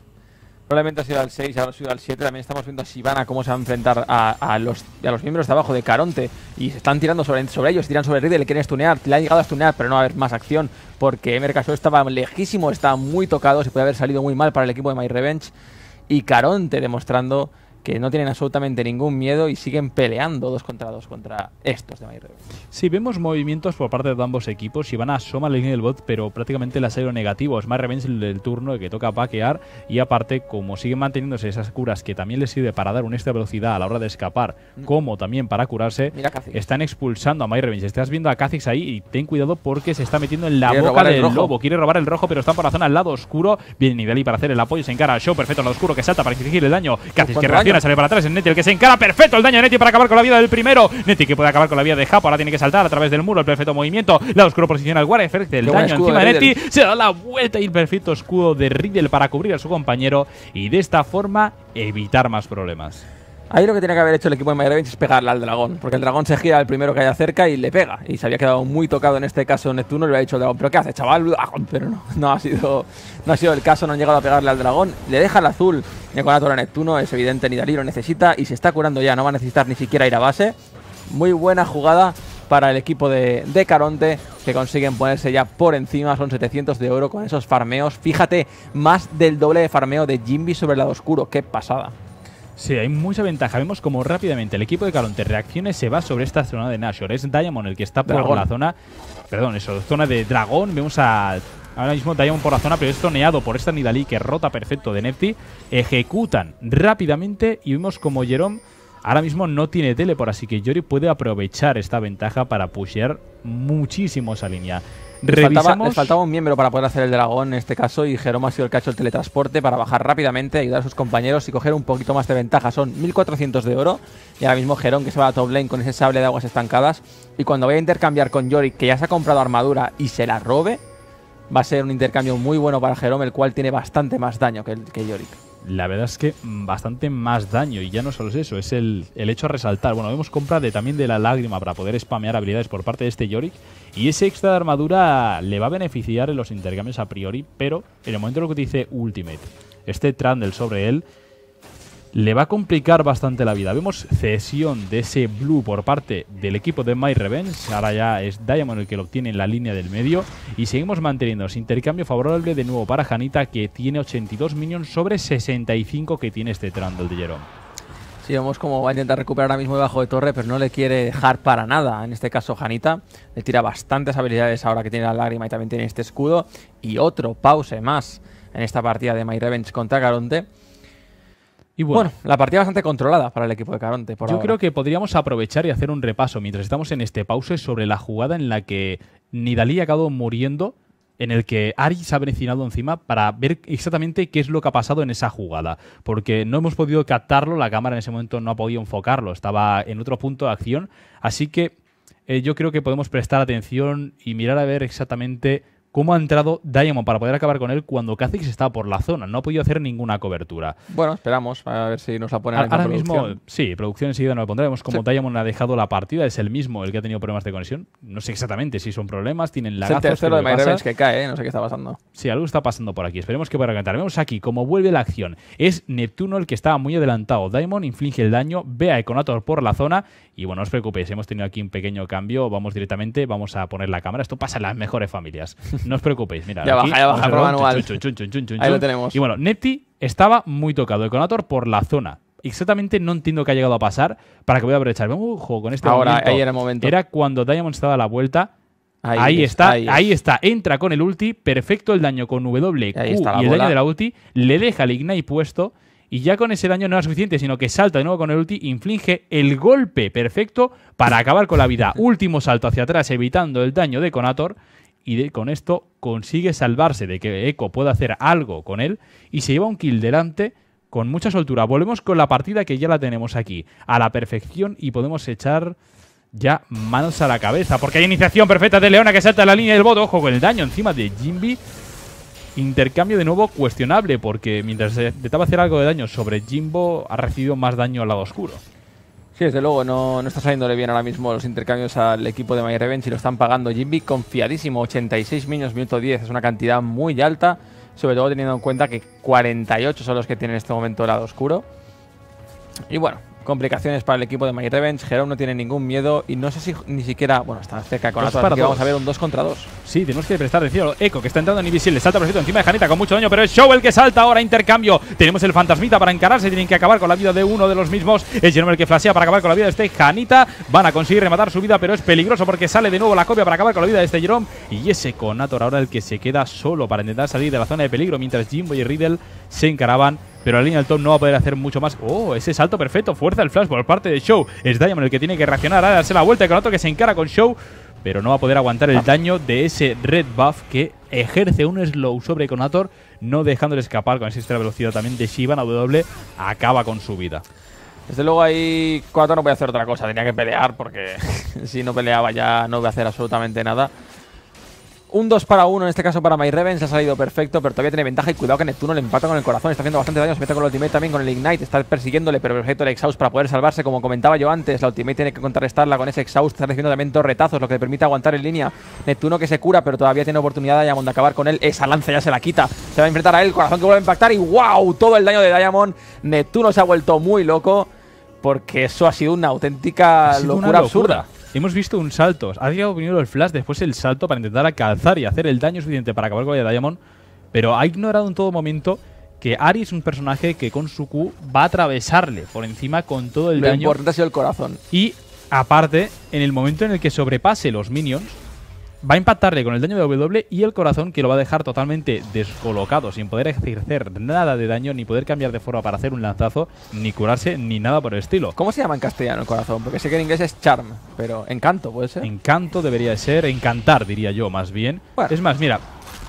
Probablemente ha sido al 6, ha sido al 7. También estamos viendo a Sivana cómo se va a enfrentar a, los, miembros de abajo de Caronte. Y se están tirando sobre, sobre ellos, tiran sobre Riddle, le quieren stunear. Le han llegado a stunear, pero no va a haber más acción. Porque Mercasol estaba lejísimo, estaba muy tocado. Se puede haber salido muy mal para el equipo de My Revenge. Y Caronte demostrando que no tienen absolutamente ningún miedo y siguen peleando dos contra dos contra estos de My Sí, vemos movimientos por parte de ambos equipos. Ivana asoma la línea del bot, pero prácticamente la aero negativo. Es más Revenge el turno que toca paquear y aparte, como siguen manteniéndose esas curas que también les sirve para dar una extra velocidad a la hora de escapar, mm. como también para curarse, están expulsando a My Estás viendo a Kha'Zix ahí y ten cuidado porque se está metiendo en la boca del lobo. Quiere robar el rojo, pero está por la zona al lado oscuro. Viene y para hacer el apoyo, se encara show. Perfecto, al oscuro que salta para exigir el daño. Kha'Zix que pues sale para atrás en Neti, el que se encara perfecto el daño de Neti para acabar con la vida del primero. Neti que puede acabar con la vida de Japo, ahora tiene que saltar a través del muro, el perfecto movimiento. La oscuro posiciona al guardia, el daño encima de, de Se da la vuelta y el perfecto escudo de Riddle para cubrir a su compañero y de esta forma evitar más problemas. Ahí lo que tiene que haber hecho el equipo de Mayravich es pegarle al dragón, porque el dragón se gira al primero que haya cerca y le pega. Y se había quedado muy tocado en este caso Neptuno, le había dicho al dragón, pero ¿qué hace, chaval? Ah, pero no, no ha sido, no ha sido el caso, no han llegado a pegarle al dragón. Le deja el azul con a Neptuno, es evidente, ni lo necesita y se está curando ya, no va a necesitar ni siquiera ir a base. Muy buena jugada para el equipo de, de, Caronte que consiguen ponerse ya por encima. Son 700 de oro con esos farmeos. Fíjate, más del doble de farmeo de Jimby sobre el lado oscuro. ¡Qué pasada! Sí, hay mucha ventaja. Vemos como rápidamente el equipo de Calonte reacciones se va sobre esta zona de Nashor. Es Diamond el que está por la zona. Perdón, eso, zona de Dragón. Vemos a. Ahora mismo Diamond por la zona, pero es toneado por esta Nidalí que rota perfecto de Nefti. Ejecutan rápidamente y vemos como Jerome ahora mismo no tiene por así que Yori puede aprovechar esta ventaja para pushear muchísimo esa línea. Le Faltaba, les faltaba, un miembro para poder hacer el dragón en este caso y Jerome ha sido el que ha hecho el teletransporte para bajar rápidamente, ayudar a sus compañeros y coger un poquito más de ventaja. Son 1400 de oro y ahora mismo Jerome que se va a top lane con ese sable de aguas estancadas y cuando vaya a intercambiar con Yorick que ya se ha comprado armadura y se la robe, va a ser un intercambio muy bueno para Jerome el cual tiene bastante más daño que, que Yorick la verdad es que bastante más daño. Y ya no solo es eso, es el, hecho a resaltar. Bueno, vemos compra de, también de la lágrima para poder spamear habilidades por parte de este Yorick. Y ese extra de armadura le va a beneficiar en los intercambios a priori, pero en el momento en que dice Ultimate, este Trundle sobre él, le va a complicar bastante la vida. Vemos cesión de ese blue por parte del equipo de My Revenge. Ahora ya es Diamond el que lo obtiene en la línea del medio. Y seguimos manteniendo ese intercambio favorable de nuevo para Janita, que tiene 82 minions sobre 65 que tiene este Trundle de Sí, vemos cómo va a intentar recuperar ahora mismo debajo de torre, pero no le quiere dejar para nada. En este caso, Janita le tira bastantes habilidades ahora que tiene la lágrima y también tiene este escudo. Y otro pause más en esta partida de My Revenge contra Garonte bueno, la partida bastante controlada para el equipo de Caronte. Por yo creo que podríamos aprovechar y hacer un repaso mientras estamos en este pause sobre la jugada en la que Nidalí ha acabado muriendo, en el que Ari se ha vencinado encima para ver exactamente qué es lo que ha pasado en esa jugada. Porque no hemos podido captarlo, la cámara en ese momento no ha podido enfocarlo, estaba en otro punto de acción. Así que eh, yo creo que podemos prestar atención y mirar a ver exactamente cómo ha entrado Diamond para poder acabar con él cuando Kha'Zix estaba por la zona. No ha podido hacer ninguna cobertura. Bueno, esperamos a ver si nos la ponen Ahora, ahora mismo, sí, producción enseguida nos la pondrá. Vemos Diamond ha dejado la partida. Es el mismo el que ha tenido problemas de conexión. No sé exactamente si son problemas, tienen la Es el tercero de que cae, ¿eh? no sé qué está pasando. Sí, algo está pasando por aquí. Esperemos que pueda cantar. Vemos aquí cómo vuelve la acción. Es Neptuno el que estaba muy adelantado. Diamond inflige el daño, ve a Econator por la zona. Y bueno, no os preocupéis, hemos tenido aquí un pequeño cambio. Vamos directamente, vamos a poner la cámara. Esto pasa en las mejores familias. [LAUGHS] [LAUGHS] no os preocupéis, mira. Ya baja, ya Ahí lo tenemos. Y bueno, netty estaba muy tocado, el Conator por la zona. Exactamente no entiendo qué ha llegado a pasar para que voy a aprovechar. Uh, juego con este Ahora, ahí era el momento. Era cuando Diamond estaba a la vuelta. Ahí, está, ahí, está. Entra con el ulti, perfecto el daño con W y el daño de la ulti, le deja el Ignite puesto y ya con ese daño no era suficiente, sino que salta de nuevo con el ulti, inflige el golpe perfecto para acabar con la vida. [LAUGHS] Último salto hacia atrás evitando el daño de Conator y con esto consigue salvarse de que Eco pueda hacer algo con él y se lleva un kill delante con mucha soltura. Volvemos con la partida que ya la tenemos aquí a la perfección y podemos echar ya manos a la cabeza porque hay iniciación perfecta de Leona que salta a la línea del bot. Ojo con el daño encima de Jimby. Intercambio de nuevo cuestionable porque mientras intentaba hacer algo de daño sobre Jimbo ha recibido más daño al lado oscuro. Sí, desde luego, no, no está saliéndole bien ahora mismo los intercambios al equipo de My y lo están pagando. Jimmy confiadísimo, 86 millones, minuto 10, es una cantidad muy alta, sobre todo teniendo en cuenta que 48 son los que tienen en este momento el lado oscuro. Y bueno, complicaciones para el equipo de My Revenge. Jerome no tiene ningún miedo y no sé si ni siquiera, bueno, está cerca con la que vamos a ver un 2 contra 2. Sí, tenemos que prestar atención. Echo que está entrando en invisible, salta por encima de Janita con mucho daño, pero es Show el que salta ahora, intercambio. Tenemos el fantasmita para encararse, tienen que acabar con la vida de uno de los mismos. Es Jerome el que flashea para acabar con la vida de este Janita. Van a conseguir rematar su vida, pero es peligroso porque sale de nuevo la copia para acabar con la vida de este Jerome. Y ese Conator ahora el que se queda solo para intentar salir de la zona de peligro mientras Jimbo y Riddle se encaraban pero la línea del top no va a poder hacer mucho más. Oh, ese salto perfecto, fuerza el flash por parte de Show. Es Diamond el que tiene que reaccionar a darse la vuelta con otro que se encara con Show, pero no va a poder aguantar el ah. daño de ese red buff que ejerce un slow sobre Conator, no dejándole escapar con esa extra velocidad también de Shivan a W, acaba con su vida. Desde luego ahí Conator no puede hacer otra cosa, tenía que pelear porque [LAUGHS] si no peleaba ya no voy a hacer absolutamente nada. Un 2 para 1, en este caso para myreven se ha salido perfecto, pero todavía tiene ventaja y cuidado que Neptuno le empata con el corazón, está haciendo bastante daño, se mete con el ultimate también, con el Ignite, está persiguiéndole, pero perfecto el Exhaust para poder salvarse, como comentaba yo antes, la ultimate tiene que contrarrestarla con ese Exhaust, está recibiendo también retazos, lo que le permite aguantar en línea. Neptuno que se cura, pero todavía tiene oportunidad de Diamond de acabar con él, esa lanza ya se la quita, se va a enfrentar a él, corazón que vuelve a impactar y wow, todo el daño de Diamond, Neptuno se ha vuelto muy loco, porque eso ha sido una auténtica locura absurda. Hemos visto un salto. Ha llegado primero el flash, después el salto para intentar alcanzar y hacer el daño suficiente para acabar con el Diamond. Pero ha ignorado en todo momento que Ari es un personaje que con su Q va a atravesarle por encima con todo el Lo daño. Importante ha el corazón. Y aparte, en el momento en el que sobrepase los minions, va a impactarle con el daño de W y el corazón que lo va a dejar totalmente descolocado, sin poder ejercer nada de daño, ni poder cambiar de forma para hacer un lanzazo, ni curarse, ni nada por el estilo. ¿Cómo se llama en castellano el corazón? Porque sé que en inglés es charm, pero encanto puede ser. Encanto debería ser, encantar diría yo más bien. Es más, mira,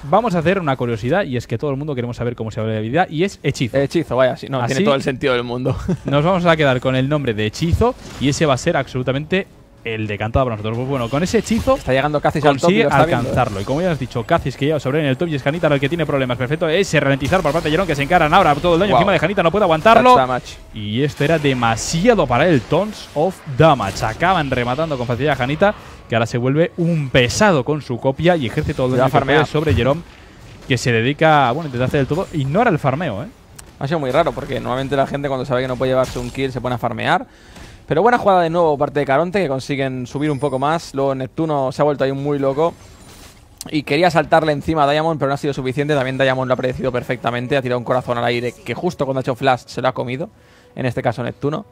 Vamos a hacer una curiosidad y es que todo el mundo queremos saber cómo se habla de vida y es hechizo. Hechizo, vaya, sí, no, tiene todo el sentido del mundo. [LAUGHS] nos vamos a quedar con el nombre de hechizo y ese va a ser absolutamente el decantado para nosotros. Pues bueno, con ese hechizo está llegando casi al top ¿eh? alcanzarlo. Y como ya has dicho, Cazis que lleva sobre en el top y es Janita el que tiene problemas. Perfecto, ese ralentizar por parte de Jerón que se encaran ahora todo el daño de Janita, no puede aguantarlo. Y esto era demasiado para él. Tons of Damage. Acaban rematando con facilidad a Janita, que ahora se vuelve un pesado con su copia y ejerce todo el daño sobre Jerón, que se dedica, bueno, intentar hacer del todo. Ignora el farmeo, ¿eh? Ha sido muy raro porque normalmente la gente cuando sabe que no puede llevarse un kill se pone a farmear. Pero buena jugada de nuevo parte de Caronte, que consiguen subir un poco más. Luego Neptuno se ha vuelto ahí muy loco. Y quería saltarle encima a Diamond, pero no ha sido suficiente. También Diamond lo ha predecido perfectamente. Ha tirado un corazón al aire que justo cuando ha hecho flash se lo ha comido. En este caso Neptuno.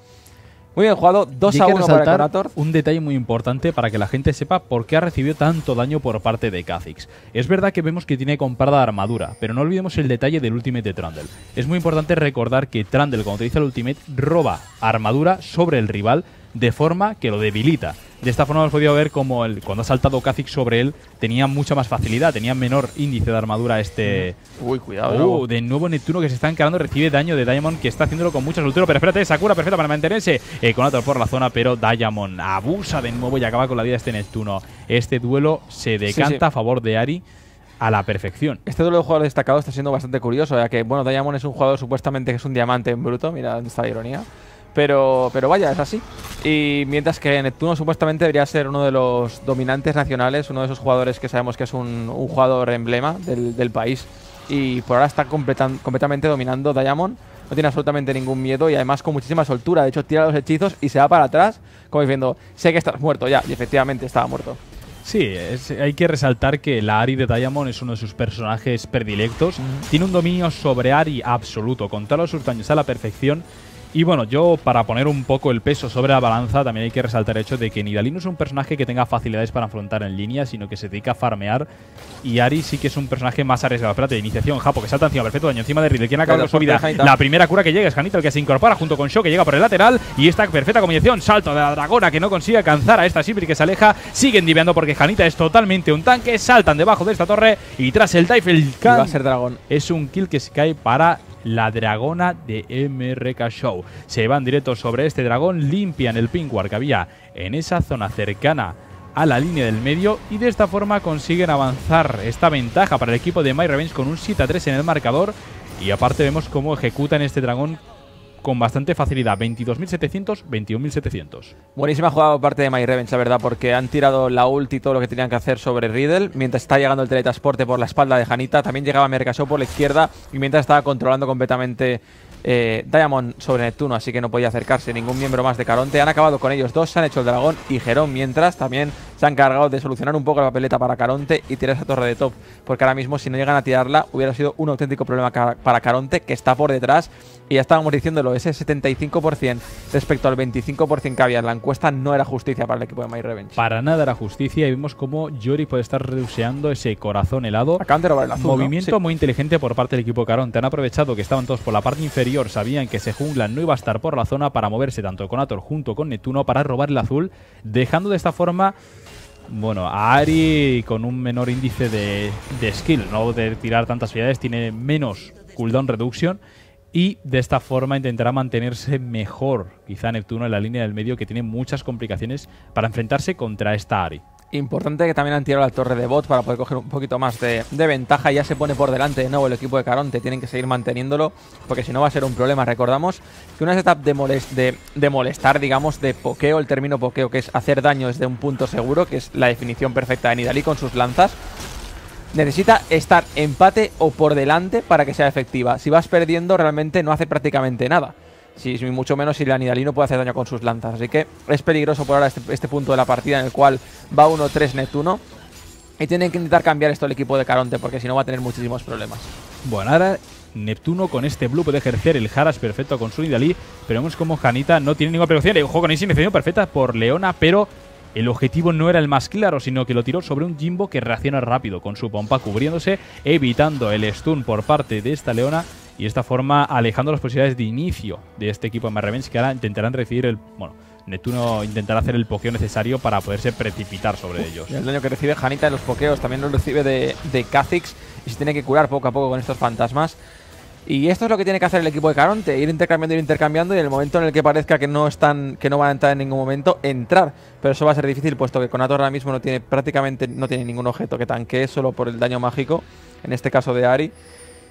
Muy bien jugado, 2 a 1 para Un detalle muy importante para que la gente sepa por qué ha recibido tanto daño por parte de Kha'Zix. Es verdad que vemos que tiene comprada armadura, pero no olvidemos el detalle del ultimate de Trundle. Es muy importante recordar que Trundle, cuando utiliza el ultimate, roba armadura sobre el rival de forma que lo debilita. De esta forma hemos podido ver como el, cuando ha saltado Kha'Zix sobre él tenía mucha más facilidad, tenía menor índice de armadura este... Uy, cuidado. Uh, de nuevo Neptuno que se está encarando, recibe daño de Diamond que está haciéndolo con muchas soltura, pero espérate, Sakura perfecta para mantenerse eh, con otro por la zona, pero Diamond abusa de nuevo y acaba con la vida de este Neptuno. Este duelo se decanta a favor de Ari a la perfección. Este duelo de jugadores destacado está siendo bastante curioso, ya que, bueno, Diamond es un jugador supuestamente que es un diamante en bruto, mira esta ironía. Pero, pero vaya, es así. Y mientras que Neptuno supuestamente debería ser uno de los dominantes nacionales, uno de esos jugadores que sabemos que es un, jugador emblema del, país. Y por ahora está completamente dominando Diamond. No tiene absolutamente ningún miedo y además con muchísima soltura. De hecho, tira los hechizos y se va para atrás, como diciendo, sé que estás muerto ya. Y efectivamente estaba muerto. Sí, hay que resaltar que la Ari de Diamond es uno de sus personajes predilectos. Tiene un dominio sobre Ari absoluto, todos sus daños a la perfección y bueno, yo para poner un poco el peso sobre la balanza, también hay que resaltar el hecho de que Nidalino no es un personaje que tenga facilidades para afrontar en línea, sino que se dedica a farmear. Y Ari sí que es un personaje más arriesgado. Espérate, iniciación, ja que salta encima, perfecto daño encima de Riddle, quien acaba acabado su vida. La primera cura que llega es Hanita, el que se incorpora junto con Show, que llega por el lateral. Y esta perfecta combinación, salto de la dragona, que no consigue alcanzar a esta Sibri, que se aleja. Siguen diviando porque Janita es totalmente un tanque. Saltan debajo de esta torre y tras el dive, el va a ser dragón. Es un kill que se cae para la dragona de MRK Show. Se van directos sobre este dragón, limpian el Pinguar que había en esa zona cercana a la línea del medio y de esta forma consiguen avanzar esta ventaja para el equipo de My Revenge con un 7 a 3 en el marcador y aparte vemos cómo ejecutan este dragón con bastante facilidad, 22.700, 21.700. Buenísima jugada por parte de My Revenge, la verdad, porque han tirado la ulti y todo lo que tenían que hacer sobre Riddle, mientras está llegando el teletransporte por la espalda de Janita, también llegaba mercaso por la izquierda y mientras estaba controlando completamente eh, Diamond sobre Neptuno, así que no podía acercarse ningún miembro más de Caronte. Han acabado con ellos dos, se han hecho el dragón y Jerón mientras también se han encargado de solucionar un poco la papeleta para Caronte y tirar esa torre de top. Porque ahora mismo, si no llegan a tirarla, hubiera sido un auténtico problema para Caronte, que está por detrás. Y ya estábamos diciéndolo, ese 75% respecto al 25% que había en la encuesta no era justicia para el equipo de My Revenge. Para nada era justicia y vimos cómo Yori puede estar reduciendo ese corazón helado. Acaban de robar el azul. Movimiento muy inteligente por parte del equipo Caronte. Han aprovechado que estaban todos por la parte inferior, sabían que ese jungla no iba a estar por la zona para moverse tanto con Ator junto con Neptuno para robar el azul, dejando de esta forma bueno, a Ari con un menor índice de, skill, no de tirar tantas habilidades, tiene menos cooldown reduction y de esta forma intentará mantenerse mejor, quizá Neptuno en la línea del medio que tiene muchas complicaciones para enfrentarse contra esta Ari. Importante que también han tirado la torre de bot para poder coger un poquito más de, ventaja. Ya se pone por delante de nuevo el equipo de Caronte. Tienen que seguir manteniéndolo porque si no va a ser un problema. Recordamos que una setup de, de, molestar, digamos, de pokeo, el término pokeo, que es hacer daño desde un punto seguro, que es la definición perfecta de Nidalí con sus lanzas. Necesita estar empate o por delante para que sea efectiva. Si vas perdiendo realmente no hace prácticamente nada si, mucho menos si la Nidalí no puede hacer daño con sus lanzas. Así que es peligroso por ahora este, este punto de la partida en el cual va 1-3 Neptuno. Y tienen que intentar cambiar esto el equipo de Caronte porque si no va a tener muchísimos problemas. Bueno, ahora Neptuno con este blue puede ejercer el Haras perfecto con su Nidalí. pero vemos como Janita no tiene ninguna precaución. un juego con esa perfecta por Leona, pero el objetivo no era el más claro, sino que lo tiró sobre un Jimbo que reacciona rápido con su pompa cubriéndose, evitando el stun por parte de esta Leona y de esta forma alejando las posibilidades de inicio de este equipo de Marrevens que ahora intentarán recibir el... Bueno, Neptuno intentará hacer el pokeo necesario para poderse precipitar sobre ellos. el daño que recibe Janita en los pokeos también lo recibe de, de y se tiene que curar poco a poco con estos fantasmas. Y esto es lo que tiene que hacer el equipo de Caronte, ir intercambiando, ir intercambiando y en el momento en el que parezca que no están, que no van a entrar en ningún momento, entrar. Pero eso va a ser difícil, puesto que Ator ahora mismo no tiene prácticamente no tiene ningún objeto que tanquee solo por el daño mágico, en este caso de Ari.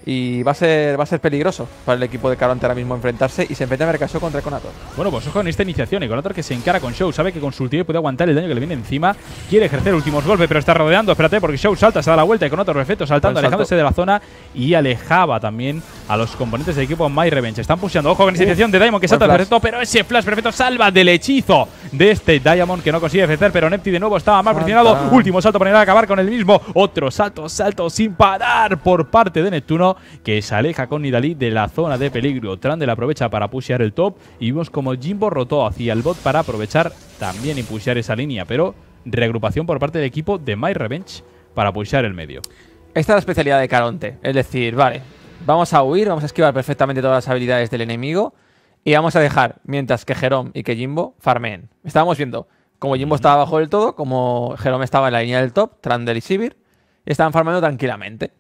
Y va a ser va a ser peligroso para el equipo de Caronte ahora mismo enfrentarse y se enfrenta a contra Conator. Bueno, pues ojo en esta iniciación. Y ¿eh? Conator que se encara con Show, sabe que con su puede aguantar el daño que le viene encima. Quiere ejercer últimos golpes, pero está rodeando. Espérate, porque Show salta, se da la vuelta y Conator perfecto saltando, alejándose de la zona y alejaba también a los componentes del equipo My Revenge. Están pusheando. Ojo con esta iniciación de Diamond que salta perfecto, pero ese flash perfecto salva del hechizo de este Diamond que no consigue vencer, pero Nepti de nuevo estaba mal presionado. Último salto para acabar con el mismo. Otro salto, salto sin parar por parte de Neptuno que se aleja con Nidalí de la zona de peligro. la aprovecha para pushear el top y vimos como Jimbo rotó hacia el bot para aprovechar también y pushear esa línea, pero reagrupación por parte del equipo de My Revenge para pushear el medio. Esta es la especialidad de Caronte, es decir, vale, vamos a huir, vamos a esquivar perfectamente todas las habilidades del enemigo y vamos a dejar, mientras que Jerome y que Jimbo farmeen. Estábamos viendo como Jimbo estaba abajo del todo, como Jerome estaba en la línea del top, Trandel y Sivir, estaban farmando tranquilamente.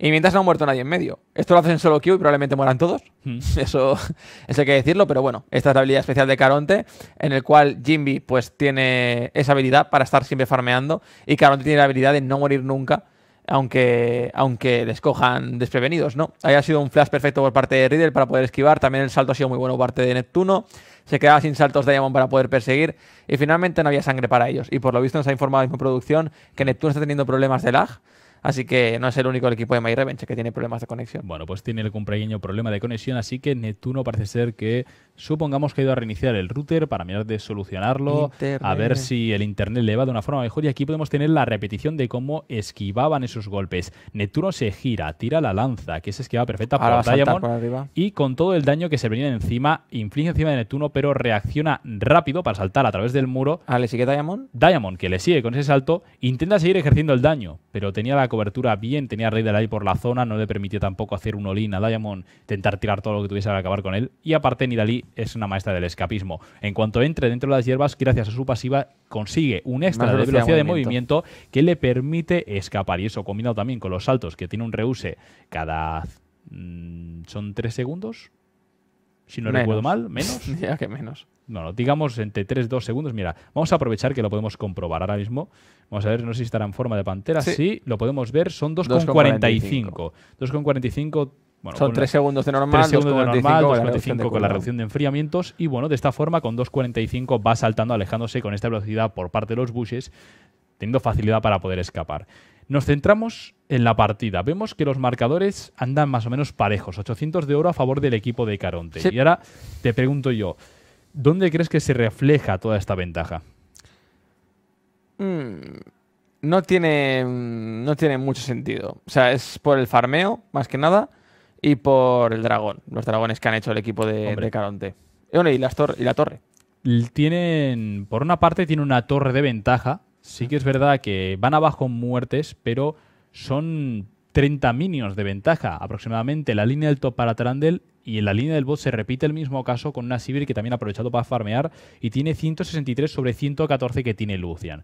Y mientras no ha muerto nadie en medio. Esto lo hacen solo Q y probablemente mueran todos. Hmm. [LAUGHS] Eso, es hay que decirlo, pero bueno, esta es la habilidad especial de Caronte, en el cual Jimby pues tiene esa habilidad para estar siempre farmeando y Caronte tiene la habilidad de no morir nunca, aunque, aunque les cojan desprevenidos, ¿no? Ahí ha sido un flash perfecto por parte de Riddle para poder esquivar, también el salto ha sido muy bueno por parte de Neptuno, se quedaba sin saltos de Diamond para poder perseguir y finalmente no había sangre para ellos. Y por lo visto nos ha informado la producción que Neptuno está teniendo problemas de lag Así que no es el único el equipo de My que tiene problemas de conexión. Bueno, pues tiene el pequeño problema de conexión, así que Neptuno parece ser que supongamos que ha ido a reiniciar el router para mirar de solucionarlo, a ver si el internet le va de una forma mejor. Y aquí podemos tener la repetición de cómo esquivaban esos golpes. Neptuno se gira, tira la lanza, que es esquiva perfecta para Diamond. y con todo el daño que se venía encima, inflige encima de Neptuno, pero reacciona rápido para saltar a través del muro. Ah, le sigue Diamond. Diamond, que le sigue con ese salto, intenta seguir ejerciendo el daño, pero tenía la cobertura bien, tenía rey del aire por la zona, no le permitió tampoco hacer un olín a Diamond, intentar tirar todo lo que tuviese para acabar con él. Y aparte, Nidalí es una maestra del escapismo. En cuanto entre dentro de las hierbas, gracias a su pasiva, consigue un extra de velocidad, de, movimiento. de movimiento que le permite escapar. Y eso combinado también con los saltos, que tiene un reuse cada. Mm, ¿Son tres segundos? si no lo recuerdo mal, menos. [LAUGHS] ya que menos. No, digamos entre 3, 2 segundos. Mira, vamos a aprovechar que lo podemos comprobar ahora mismo. Vamos a ver, no sé si estará en forma de pantera. Sí, lo podemos ver, son 2,45. 2,45. Bueno, Son 3 segundos de normal, 3 segundos de normal, 2,45 con la reducción de enfriamientos y bueno, de esta forma con 2,45 va saltando, alejándose con esta velocidad por parte de los bushes teniendo facilidad para poder escapar. Nos centramos en la partida. Vemos que los marcadores andan más o menos parejos. 800 de oro a favor del equipo de Caronte. Y ahora te pregunto yo, ¿dónde crees que se refleja toda esta ventaja? Mm, no, tiene, mm, no tiene mucho sentido. O sea, es por el farmeo, más que nada, y por el dragón. Los dragones que han hecho el equipo de, Caronte. Eh, y, y la torre. Tienen, por una parte, tiene una torre de ventaja Sí que es verdad que van abajo en muertes, pero son 30 minions de ventaja aproximadamente la línea del top para Trundle y en la línea del bot se repite el mismo caso con una Sivir que también ha aprovechado para farmear y tiene 163 sobre 114 que tiene Lucian.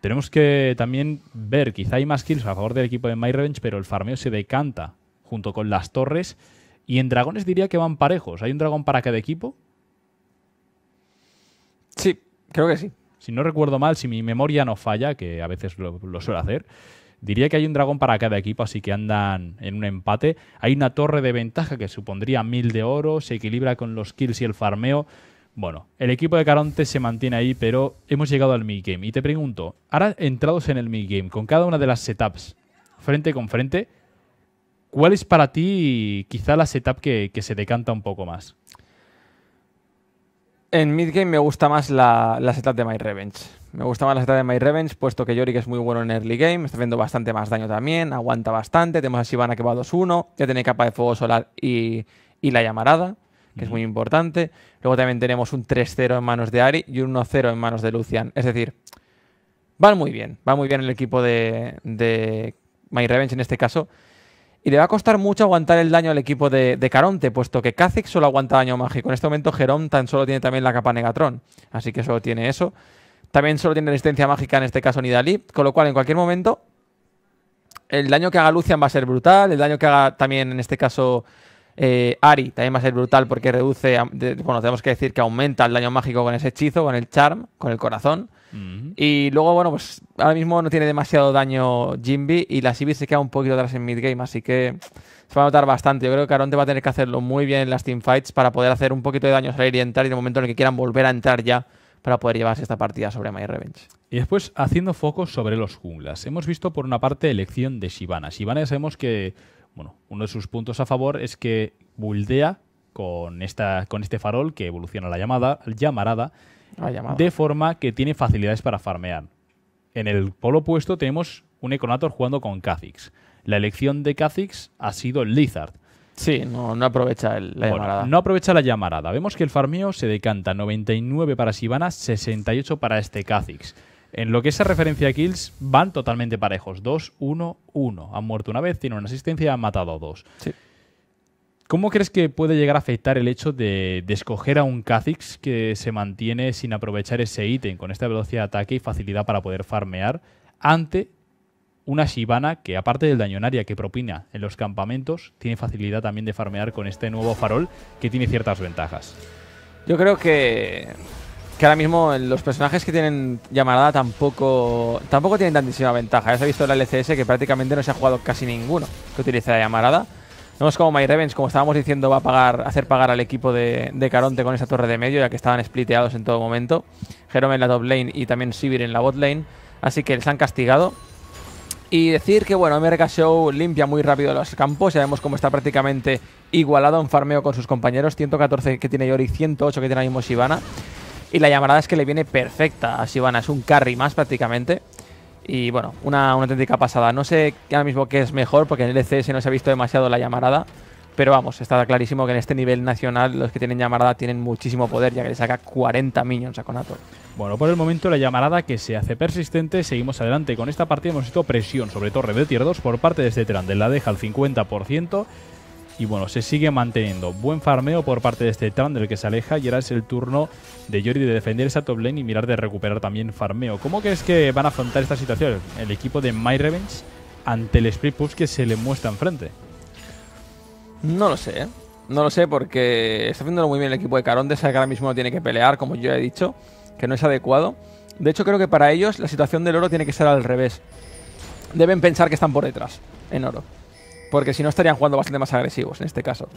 Tenemos que también ver, quizá hay más kills a favor del equipo de My Revenge, pero el farmeo se decanta junto con las torres. Y en dragones diría que van parejos. ¿Hay un dragón para cada equipo? Sí, creo que sí si no recuerdo mal, si mi memoria no falla, que a veces lo, suelo hacer, diría que hay un dragón para cada equipo, así que andan en un empate. Hay una torre de ventaja que supondría mil de oro, se equilibra con los kills y el farmeo. Bueno, el equipo de Caronte se mantiene ahí, pero hemos llegado al mid game Y te pregunto, ahora entrados en el mid game, con cada una de las setups, frente con frente, ¿cuál es para ti quizá la setup que, que se decanta un poco más? En midgame me gusta más la, setup de My Revenge. Me gusta más la setup de My Revenge, puesto que Yorick es muy bueno en early game, está haciendo bastante más daño también, aguanta bastante. Tenemos a Sibana que va 2-1, ya tiene capa de fuego solar y, la llamarada, que es muy importante. Luego también tenemos un 3-0 en manos de Ari y un 1-0 en manos de Lucian. Es decir, van muy bien, va muy bien el equipo de, de My Revenge en este caso. Y le va a costar mucho aguantar el daño al equipo de, Caronte, puesto que Kha'Zix solo aguanta daño mágico. En este momento Jerón tan solo tiene también la capa Negatron, así que solo tiene eso. También solo tiene resistencia mágica, en este caso Nidali, con lo cual en cualquier momento el daño que haga Lucian va a ser brutal, el daño que haga también en este caso eh, Ari también va a ser brutal porque reduce, bueno, tenemos que decir que aumenta el daño mágico con ese hechizo, con el charm, con el corazón. Y luego, bueno, pues ahora mismo no tiene demasiado daño Jimby y la Sivir se queda un poquito atrás en midgame, así que se va a notar bastante. Yo creo que Aronte va a tener que hacerlo muy bien en las teamfights para poder hacer un poquito de daño salir y entrar y en el momento en el que quieran volver a entrar ya para poder llevarse esta partida sobre My Revenge. Y después, haciendo foco sobre los junglas. Hemos visto por una parte elección de Shivana. Shivana ya sabemos que, bueno, uno de sus puntos a favor es que buldea con, esta, con este farol que evoluciona la llamada, llamarada de forma que tiene facilidades para farmear. En el polo opuesto tenemos un Econator jugando con Kha'Zix. La elección de Kha'Zix ha sido Lizard. Sí, no, no aprovecha la llamarada. No aprovecha la llamarada. Vemos que el farmeo se decanta 99 para Sivana, 68 para este Kha'Zix. En lo que es referencia a kills, van totalmente parejos. 2-1-1. Han muerto una vez, tienen una asistencia, han matado a dos. Sí. ¿Cómo crees que puede llegar a afectar el hecho de, escoger a un Kha'Zix que se mantiene sin aprovechar ese ítem con esta velocidad de ataque y facilidad para poder farmear ante una Shivana que aparte del daño en área que propina en los campamentos, tiene facilidad también de farmear con este nuevo farol que tiene ciertas ventajas? Yo creo que, que ahora mismo los personajes que tienen llamarada tampoco tampoco tienen tantísima ventaja. Ya se ha visto en la LCS que prácticamente no se ha jugado casi ninguno que utilice la llamarada. Vemos como My como estábamos diciendo, va a pagar, hacer pagar al equipo de, Caronte con esa torre de medio, ya que estaban spliteados en todo momento. Jerome en la top lane y también Sivir en la bot lane. Así que les han castigado. Y decir que, bueno, America Show limpia muy rápido los campos. Ya vemos cómo está prácticamente igualado en farmeo con sus compañeros. 114 que tiene Yori, 108 que tiene ahora mismo Sivana. Y la llamada es que le viene perfecta a Sivana. Es un carry más prácticamente. Y bueno, una, auténtica pasada. No sé ahora mismo qué es mejor, porque en el ECS no se ha visto demasiado la llamarada. Pero vamos, está clarísimo que en este nivel nacional los que tienen llamarada tienen muchísimo poder, ya que le saca 40 minions a Conato. Bueno, por el momento la llamarada que se hace persistente, seguimos adelante. Con esta partida hemos visto presión sobre torre de tier 2 por parte de este de La deja al 50%. Y bueno, se sigue manteniendo. Buen farmeo por parte de este del que se aleja. Y ahora es el turno de Yori de defender esa top lane y mirar de recuperar también farmeo. ¿Cómo crees que van a afrontar esta situación el equipo de My Revenge ante el split push que se le muestra enfrente? No lo sé, ¿eh? No lo sé porque está haciéndolo muy bien el equipo de Caronde. que ahora mismo no tiene que pelear, como yo ya he dicho, que no es adecuado. De hecho, creo que para ellos la situación del oro tiene que ser al revés. Deben pensar que están por detrás en oro. Porque si no estarían jugando bastante más agresivos en este caso.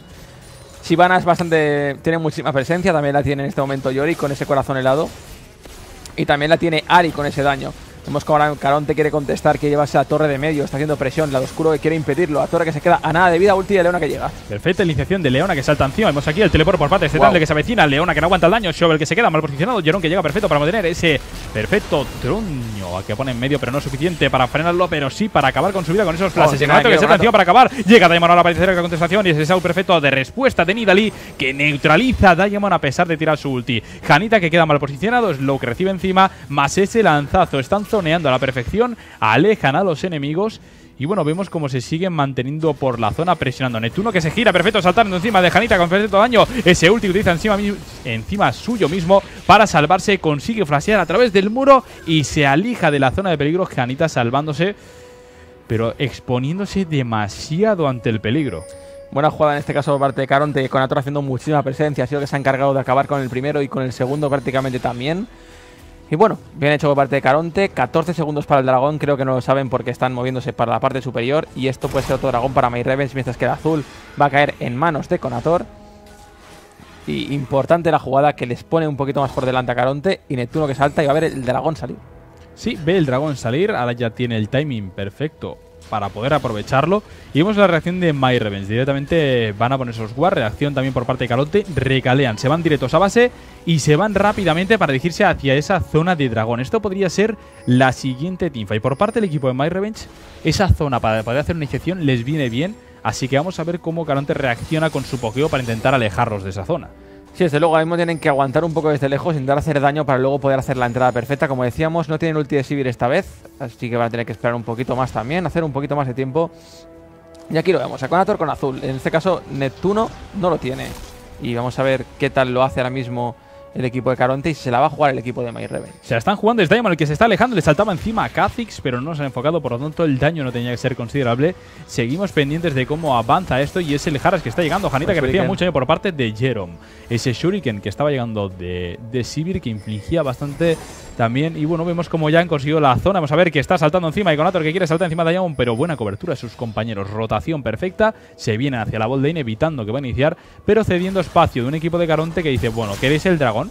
Sivana es bastante. Tiene muchísima presencia. También la tiene en este momento Yori con ese corazón helado. Y también la tiene Ari con ese daño. Vemos como Caronte quiere contestar que lleva a torre de medio, está haciendo presión, la oscuro que quiere impedirlo, A torre que se queda a nada de vida, ulti de Leona que llega. Perfecta iniciación de Leona que salta encima, vemos aquí el teleport por parte de que se avecina, Leona que no aguanta el daño, Shovel que se queda mal posicionado, Jerón que llega perfecto para mantener ese perfecto truño que pone en medio, pero no suficiente para frenarlo, pero sí para acabar con su vida con esos flashes. que, se encima para acabar, llega Daimon ahora para hacer la contestación y ese el perfecto de respuesta de Nidali que neutraliza a Daimon a pesar de tirar su ulti. Janita que queda mal posicionado, es lo que recibe encima, más ese lanzazo, están Toneando a la perfección, alejan a los enemigos y bueno, vemos cómo se siguen manteniendo por la zona presionando. Neptuno que se gira, perfecto, saltando encima de Janita con perfecto daño. Ese último utiliza encima, encima suyo mismo para salvarse. Consigue flashear a través del muro y se alija de la zona de peligro. Janita salvándose, pero exponiéndose demasiado ante el peligro. Buena jugada en este caso por parte de Caronte, con Ator haciendo muchísima presencia. Ha sido que se ha encargado de acabar con el primero y con el segundo prácticamente también. Y bueno, bien hecho por parte de Caronte. 14 segundos para el dragón. Creo que no lo saben porque están moviéndose para la parte superior. Y esto puede ser otro dragón para May Mientras que el azul va a caer en manos de Conator. Y importante la jugada que les pone un poquito más por delante a Caronte. Y Neptuno que salta y va a ver el dragón salir. Sí, ve el dragón salir. Ahora ya tiene el timing perfecto para poder aprovecharlo. Y vemos la reacción de My Revenge. Directamente van a ponerse los guard. Reacción también por parte de Calote. Recalean. Se van directos a base y se van rápidamente para dirigirse hacia esa zona de dragón. Esto podría ser la siguiente teamfight. Por parte del equipo de My Revenge, esa zona para poder hacer una inyección les viene bien. Así que vamos a ver cómo Calote reacciona con su pokeo para intentar alejarlos de esa zona. Sí, desde luego, ahora mismo tienen que aguantar un poco desde lejos, Sin a hacer daño para luego poder hacer la entrada perfecta. Como decíamos, no tienen ulti de Sivir esta vez, así que van a tener que esperar un poquito más también, hacer un poquito más de tiempo. Y aquí lo vemos, Conator con azul. En este caso, Neptuno no lo tiene. Y vamos a ver qué tal lo hace ahora mismo el equipo de Caronte y se la va a jugar el equipo de My Se la están jugando, es Diamond el que se está alejando, le saltaba encima a Kha'Zix, pero no se han enfocado, por lo tanto el daño no tenía que ser considerable. Seguimos pendientes de cómo avanza esto y es el que está llegando, Janita que recibe mucho daño por parte de Jerome. Ese Shuriken que estaba llegando de, de Sibir que infligía bastante también. Y bueno, vemos como ya han conseguido la zona. Vamos a ver que está saltando encima y con Conator que quiere saltar encima de Diamond, pero buena cobertura de sus compañeros. Rotación perfecta. Se viene hacia la Bold evitando que va a iniciar, pero cediendo espacio de un equipo de Caronte que dice, bueno, ¿queréis el dragón?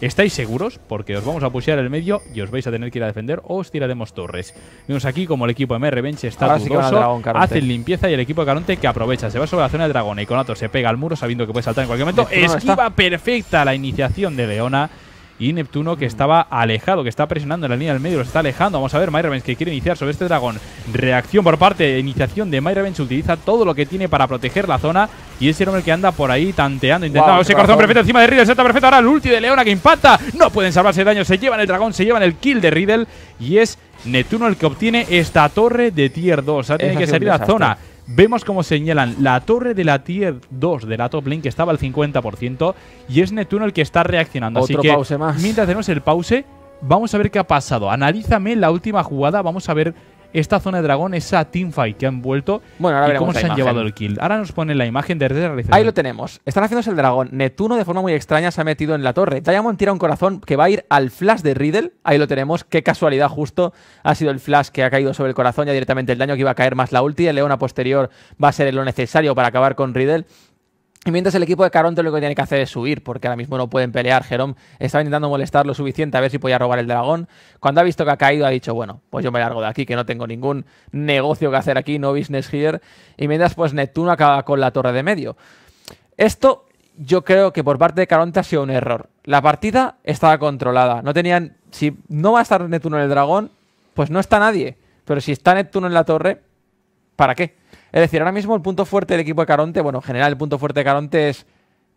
¿Estáis seguros? Porque os vamos a en el medio y os vais a tener que ir a defender o os tiraremos torres. Vemos aquí como el equipo MR Bench está sí dudoso, hacen limpieza y el equipo de Caronte que aprovecha, se va sobre la zona de dragón. Atos se pega al muro sabiendo que puede saltar en cualquier momento. Esquiva perfecta la iniciación de Leona y Neptuno que mm. estaba alejado, que está presionando en la línea del medio, lo está alejando. Vamos a ver, Myrevens que quiere iniciar sobre este dragón. Reacción por parte de iniciación de se utiliza todo lo que tiene para proteger la zona y ese hombre que anda por ahí tanteando, intentando ¡Se ese corazón perfecto encima de Riddle, está perfecto, ahora el ulti de Leona que impacta, no pueden salvarse de daño, se llevan el dragón, se llevan el kill de Riddle y es Neptuno el que obtiene esta torre de tier 2. O sea, tiene que salir a zona. Vemos como señalan la torre de la tier 2 de la top lane, que estaba al 50%, y es Neptuno el que está reaccionando. Así que, mientras tenemos el pause, vamos a ver qué ha pasado. Analízame la última jugada, vamos a ver esta zona de dragón, esa teamfight que han vuelto bueno, ahora y cómo se han llevado el kill. Ahora nos ponen la imagen de Red Ahí lo tenemos. Están haciéndose el dragón. Neptuno de forma muy extraña se ha metido en la torre. Diamond tira un corazón que va a ir al flash de Riddle. Ahí lo tenemos. Qué casualidad justo ha sido el flash que ha caído sobre el corazón. Ya directamente el daño que iba a caer más la ulti. El león posterior va a ser lo necesario para acabar con Riddle. Y mientras el equipo de Caronte lo que tiene que hacer es subir, porque ahora mismo no pueden pelear. Jerome estaba intentando molestar lo suficiente a ver si podía robar el dragón. Cuando ha visto que ha caído, ha dicho, bueno, pues yo me largo de aquí, que no tengo ningún negocio que hacer aquí, no business here. Y mientras, pues Neptuno acaba con la torre de medio. Esto yo creo que por parte de Caronte ha sido un error. La partida estaba controlada. No tenían. Si no va a estar Neptuno en el dragón, pues no está nadie. Pero si está Neptuno en la torre, ¿para qué? Es decir, ahora mismo el punto fuerte del equipo de Caronte, bueno, en general el punto fuerte de Caronte es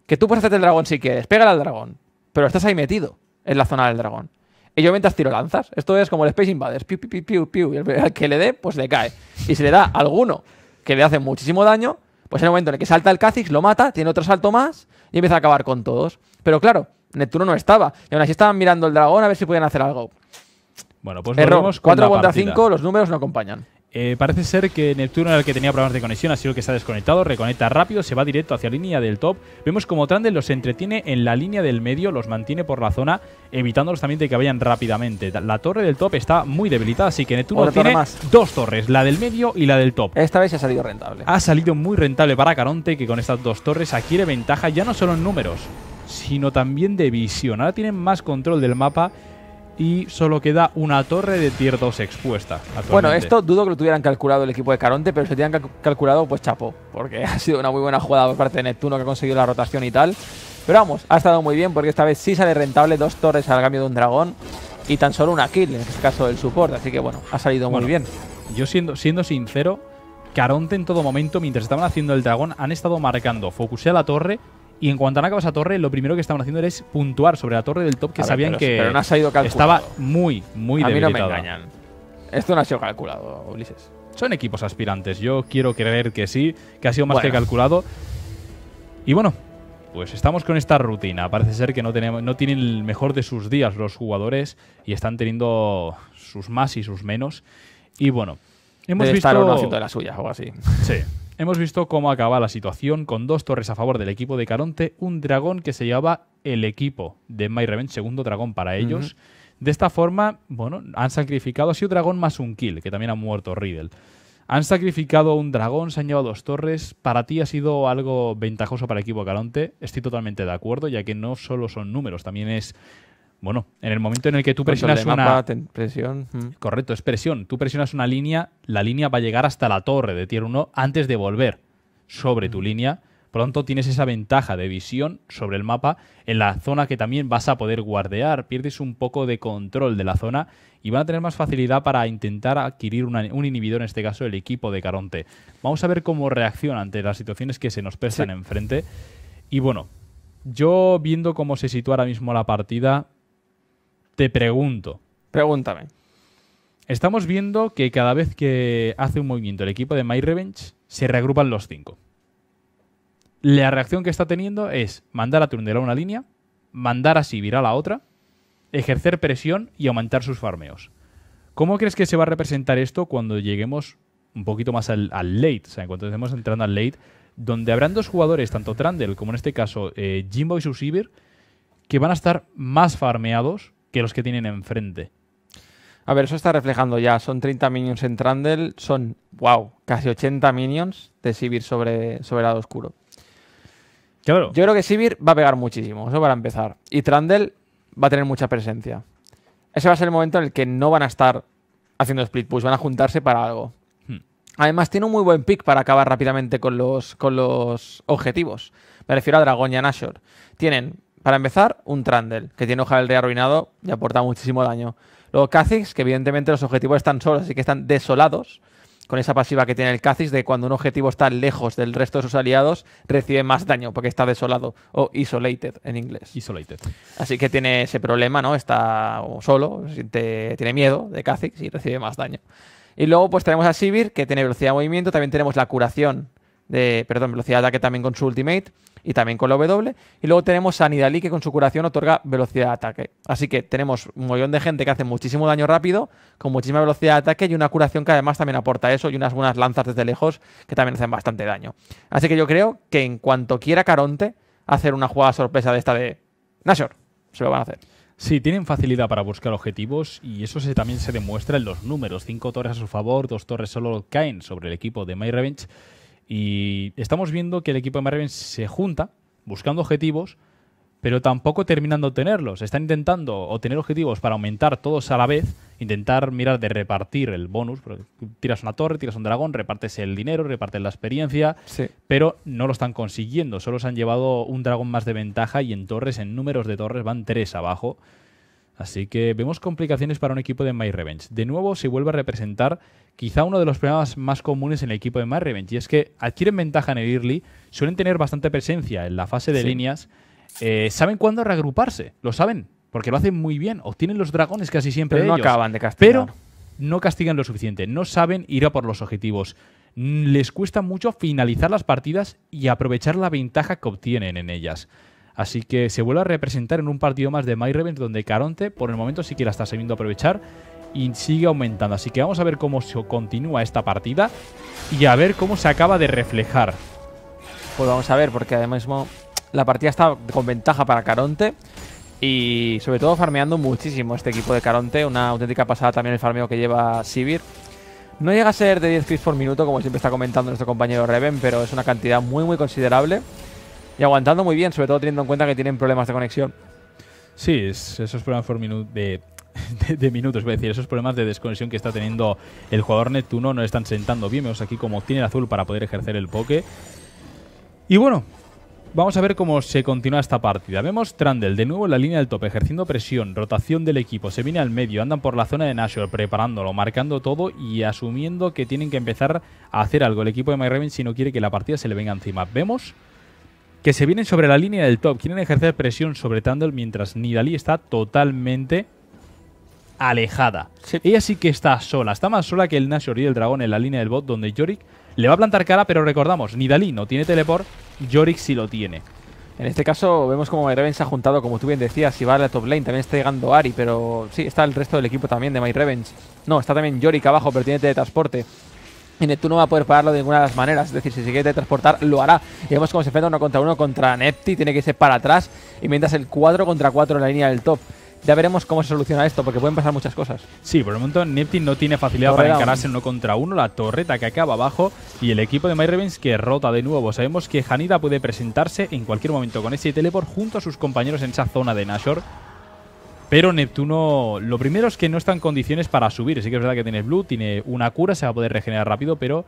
que tú puedes hacerte el dragón si quieres, pégale al dragón, pero estás ahí metido en la zona del dragón. Y yo mientras tiro lanzas, esto es como el Space Invaders, piu, piu, piu, piu, y el que le dé, pues le cae. Y si le da alguno que le hace muchísimo daño, pues en el momento en el que salta el Kha'Zix, lo mata, tiene otro salto más y empieza a acabar con todos. Pero claro, Neptuno no estaba, y aún así estaban mirando el dragón a ver si podían hacer algo. Bueno, pues Error. 4 contra 5, los números no acompañan. Eh, parece ser que Neptuno era el que tenía problemas de conexión, ha sido que se ha desconectado, reconecta rápido, se va directo hacia la línea del top. Vemos como Trundle los entretiene en la línea del medio, los mantiene por la zona, evitándolos también de que vayan rápidamente. La torre del top está muy debilitada, así que Neptuno tiene dos torres, la del medio y la del top. Esta vez ha salido rentable. Ha salido muy rentable para Caronte, que con estas dos torres adquiere ventaja ya no solo en números, sino también de visión. Ahora tienen más control del mapa y solo queda una torre de tier 2 expuesta. Bueno, esto dudo que lo tuvieran calculado el equipo de Caronte, pero si lo tuvieran calculado, pues chapo, porque [LAUGHS] ha sido una muy buena jugada por parte de Neptuno que ha conseguido la rotación y tal. Pero vamos, ha estado muy bien porque esta vez sí sale rentable dos torres al cambio de un dragón y tan solo una kill, en este caso del support, así que bueno, ha salido muy bien. Yo siendo, siendo sincero, Caronte en todo momento, mientras estaban haciendo el dragón, han estado marcando focusé a la torre y en cuanto han acabado esa torre, lo primero que estaban haciendo era es puntuar sobre la torre del top que sabían que estaba muy, muy A mí no me engañan. Esto no ha sido calculado, Ulises. Son equipos aspirantes. Yo quiero creer que sí, que ha sido más que calculado. Y bueno, pues estamos con esta rutina. Parece ser que no, tenemos, no tienen el mejor de sus días los jugadores y están teniendo sus más y sus menos. Y bueno, hemos Debe visto. Estar uno haciendo de o así. Sí. Hemos visto cómo acaba la situación con dos torres a favor del equipo de Caronte, un dragón que se llevaba el equipo de My Revenge, segundo dragón para ellos. De esta forma, bueno, han sacrificado ha sido dragón más un kill, que también ha muerto Riddle. Han sacrificado un dragón, se han llevado dos torres. Para ti ha sido algo ventajoso para el equipo de Caronte. Estoy totalmente de acuerdo, ya que no solo son números, también es bueno, en el momento en el que tú presionas una. presión. Mm. Correcto, es presión. Tú presionas una línea, la línea va a llegar hasta la torre de tier 1 antes de volver sobre tu mm. línea. Pronto tienes esa ventaja de visión sobre el mapa en la zona que también vas a poder guardear. Pierdes un poco de control de la zona y van a tener más facilidad para intentar adquirir un inhibidor, en este caso el equipo de Caronte. Vamos a ver cómo reacciona ante las situaciones que se nos prestan enfrente. Y bueno, yo viendo cómo se sitúa ahora mismo la partida, te pregunto. Pregúntame. Estamos viendo que cada vez que hace un movimiento el equipo de My Revenge, se reagrupan los cinco. La reacción que está teniendo es mandar a Trundle a una línea, mandar a Sivir a la otra, ejercer presión y aumentar sus farmeos. ¿Cómo crees que se va a representar esto cuando lleguemos un poquito más al, late? O sea, cuando estemos entrando al late, donde habrán dos jugadores, tanto Trundle como en este caso eh, Jimbo y Sivir, que van a estar más farmeados que los que tienen enfrente. A ver, eso está reflejando ya. Son 30 minions en Trundle, son, wow, casi 80 minions de Sivir sobre, sobre lado oscuro. Yo creo que Sivir va a pegar muchísimo, eso para empezar. Y Trundle va a tener mucha presencia. Ese va a ser el momento en el que no van a estar haciendo split push, van a juntarse para algo. Hmm. Además, tiene un muy buen pick para acabar rápidamente con los, con los objetivos. Me refiero a Dragon y Nashor. Tienen para empezar, un Trundle, que tiene hoja del rey arruinado y aporta muchísimo daño. Luego Kha'Zix, que evidentemente los objetivos están solos, así que están desolados. Con esa pasiva que tiene el Kha'Zix de cuando un objetivo está lejos del resto de sus aliados, recibe más daño porque está desolado. O isolated en inglés. Isolated. Así que tiene ese problema, ¿no? Está solo, tiene miedo de Kha'Zix y recibe más daño. Y luego pues tenemos a Sivir, que tiene velocidad de movimiento. También tenemos la curación de... Perdón, velocidad de ataque también con su ultimate y también con la W. Y luego tenemos a que con su curación otorga velocidad de ataque. Así que tenemos un montón de gente que hace muchísimo daño rápido, con muchísima velocidad de ataque y una curación que además también aporta eso y unas buenas lanzas desde lejos que también hacen bastante daño. Así que yo creo que en cuanto quiera Caronte hacer una jugada sorpresa de esta de Nashor, se lo van a hacer. Sí, tienen facilidad para buscar objetivos y eso se, también se demuestra en los números. Cinco torres a su favor, dos torres solo caen sobre el equipo de My Revenge y estamos viendo que el equipo de Marvin se junta buscando objetivos, pero tampoco terminando de tenerlos. Están intentando obtener objetivos para aumentar todos a la vez, intentar mirar de repartir el bonus. Tiras una torre, tiras un dragón, repartes el dinero, repartes la experiencia, pero no lo están consiguiendo. Solo se han llevado un dragón más de ventaja y en torres, en números de torres, van tres abajo. Así que vemos complicaciones para un equipo de My Revenge. De nuevo se vuelve a representar quizá uno de los problemas más comunes en el equipo de My Revenge, y es que adquieren ventaja en el early, suelen tener bastante presencia en la fase de líneas, eh, saben cuándo reagruparse, lo saben, porque lo hacen muy bien, obtienen los dragones casi siempre. no ellos, acaban de castigar. Pero no castigan lo suficiente, no saben ir a por los objetivos. Mm, les cuesta mucho finalizar las partidas y aprovechar la ventaja que obtienen en ellas. Así que se vuelve a representar en un partido más de My donde Caronte por el momento sí que la está sabiendo aprovechar y sigue aumentando. Así que vamos a ver cómo se continúa esta partida y a ver cómo se acaba de reflejar. Pues vamos a ver, porque además la partida está con ventaja para Caronte. Y sobre todo farmeando muchísimo este equipo de Caronte. Una auténtica pasada también el farmeo que lleva Sivir. No llega a ser de 10 kills por minuto, como siempre está comentando nuestro compañero Reven, pero es una cantidad muy, muy considerable. Y aguantando muy bien, sobre todo teniendo en cuenta que tienen problemas de conexión. Sí, esos problemas por [LAUGHS] de, minutos, voy a decir, esos problemas de desconexión que está teniendo el jugador Neptuno no están sentando bien. Vemos aquí como tiene el azul para poder ejercer el poke. Y bueno, Vamos a ver cómo se continúa esta partida. Vemos Trandel de nuevo en la línea del tope, ejerciendo presión, rotación del equipo. Se viene al medio, andan por la zona de Nashor, preparándolo, marcando todo y asumiendo que tienen que empezar a hacer algo el equipo de MyRaven si no quiere que la partida se le venga encima. Vemos que se vienen sobre la línea del top. Quieren ejercer presión sobre Tandel mientras Nidalí está totalmente alejada. Ella sí que está sola. Está más sola que el Nashor y el dragón en la línea del bot, donde Yorick le va a plantar cara, pero recordamos, Nidalí no tiene teleport, Yorick sí lo tiene. En este caso vemos como Revenge ha juntado, como tú bien decías, si va a la top lane, también está llegando Ari, pero sí, está el resto del equipo también de My Revenge. No, está también Yorick abajo, pero tiene teletransporte. Y no va a poder pararlo de ninguna de las maneras. Es decir, si se quiere transportar, lo hará. Y vemos cómo se enfrenta uno contra uno contra Nepti. Tiene que irse para atrás. Y mientras el 4 contra 4 en la línea del top. Ya veremos cómo se soluciona esto, porque pueden pasar muchas cosas. Sí, por el momento Nepti no tiene facilidad para encararse uno contra uno. La torreta que acaba abajo y el equipo de My que rota de nuevo. Sabemos que Hanida puede presentarse en cualquier momento con ese teleport junto a sus compañeros en esa zona de Nashor pero Neptuno, lo primero es que no está en condiciones para subir. Sí que es verdad que tiene Blue, tiene una cura, se va a poder regenerar rápido, pero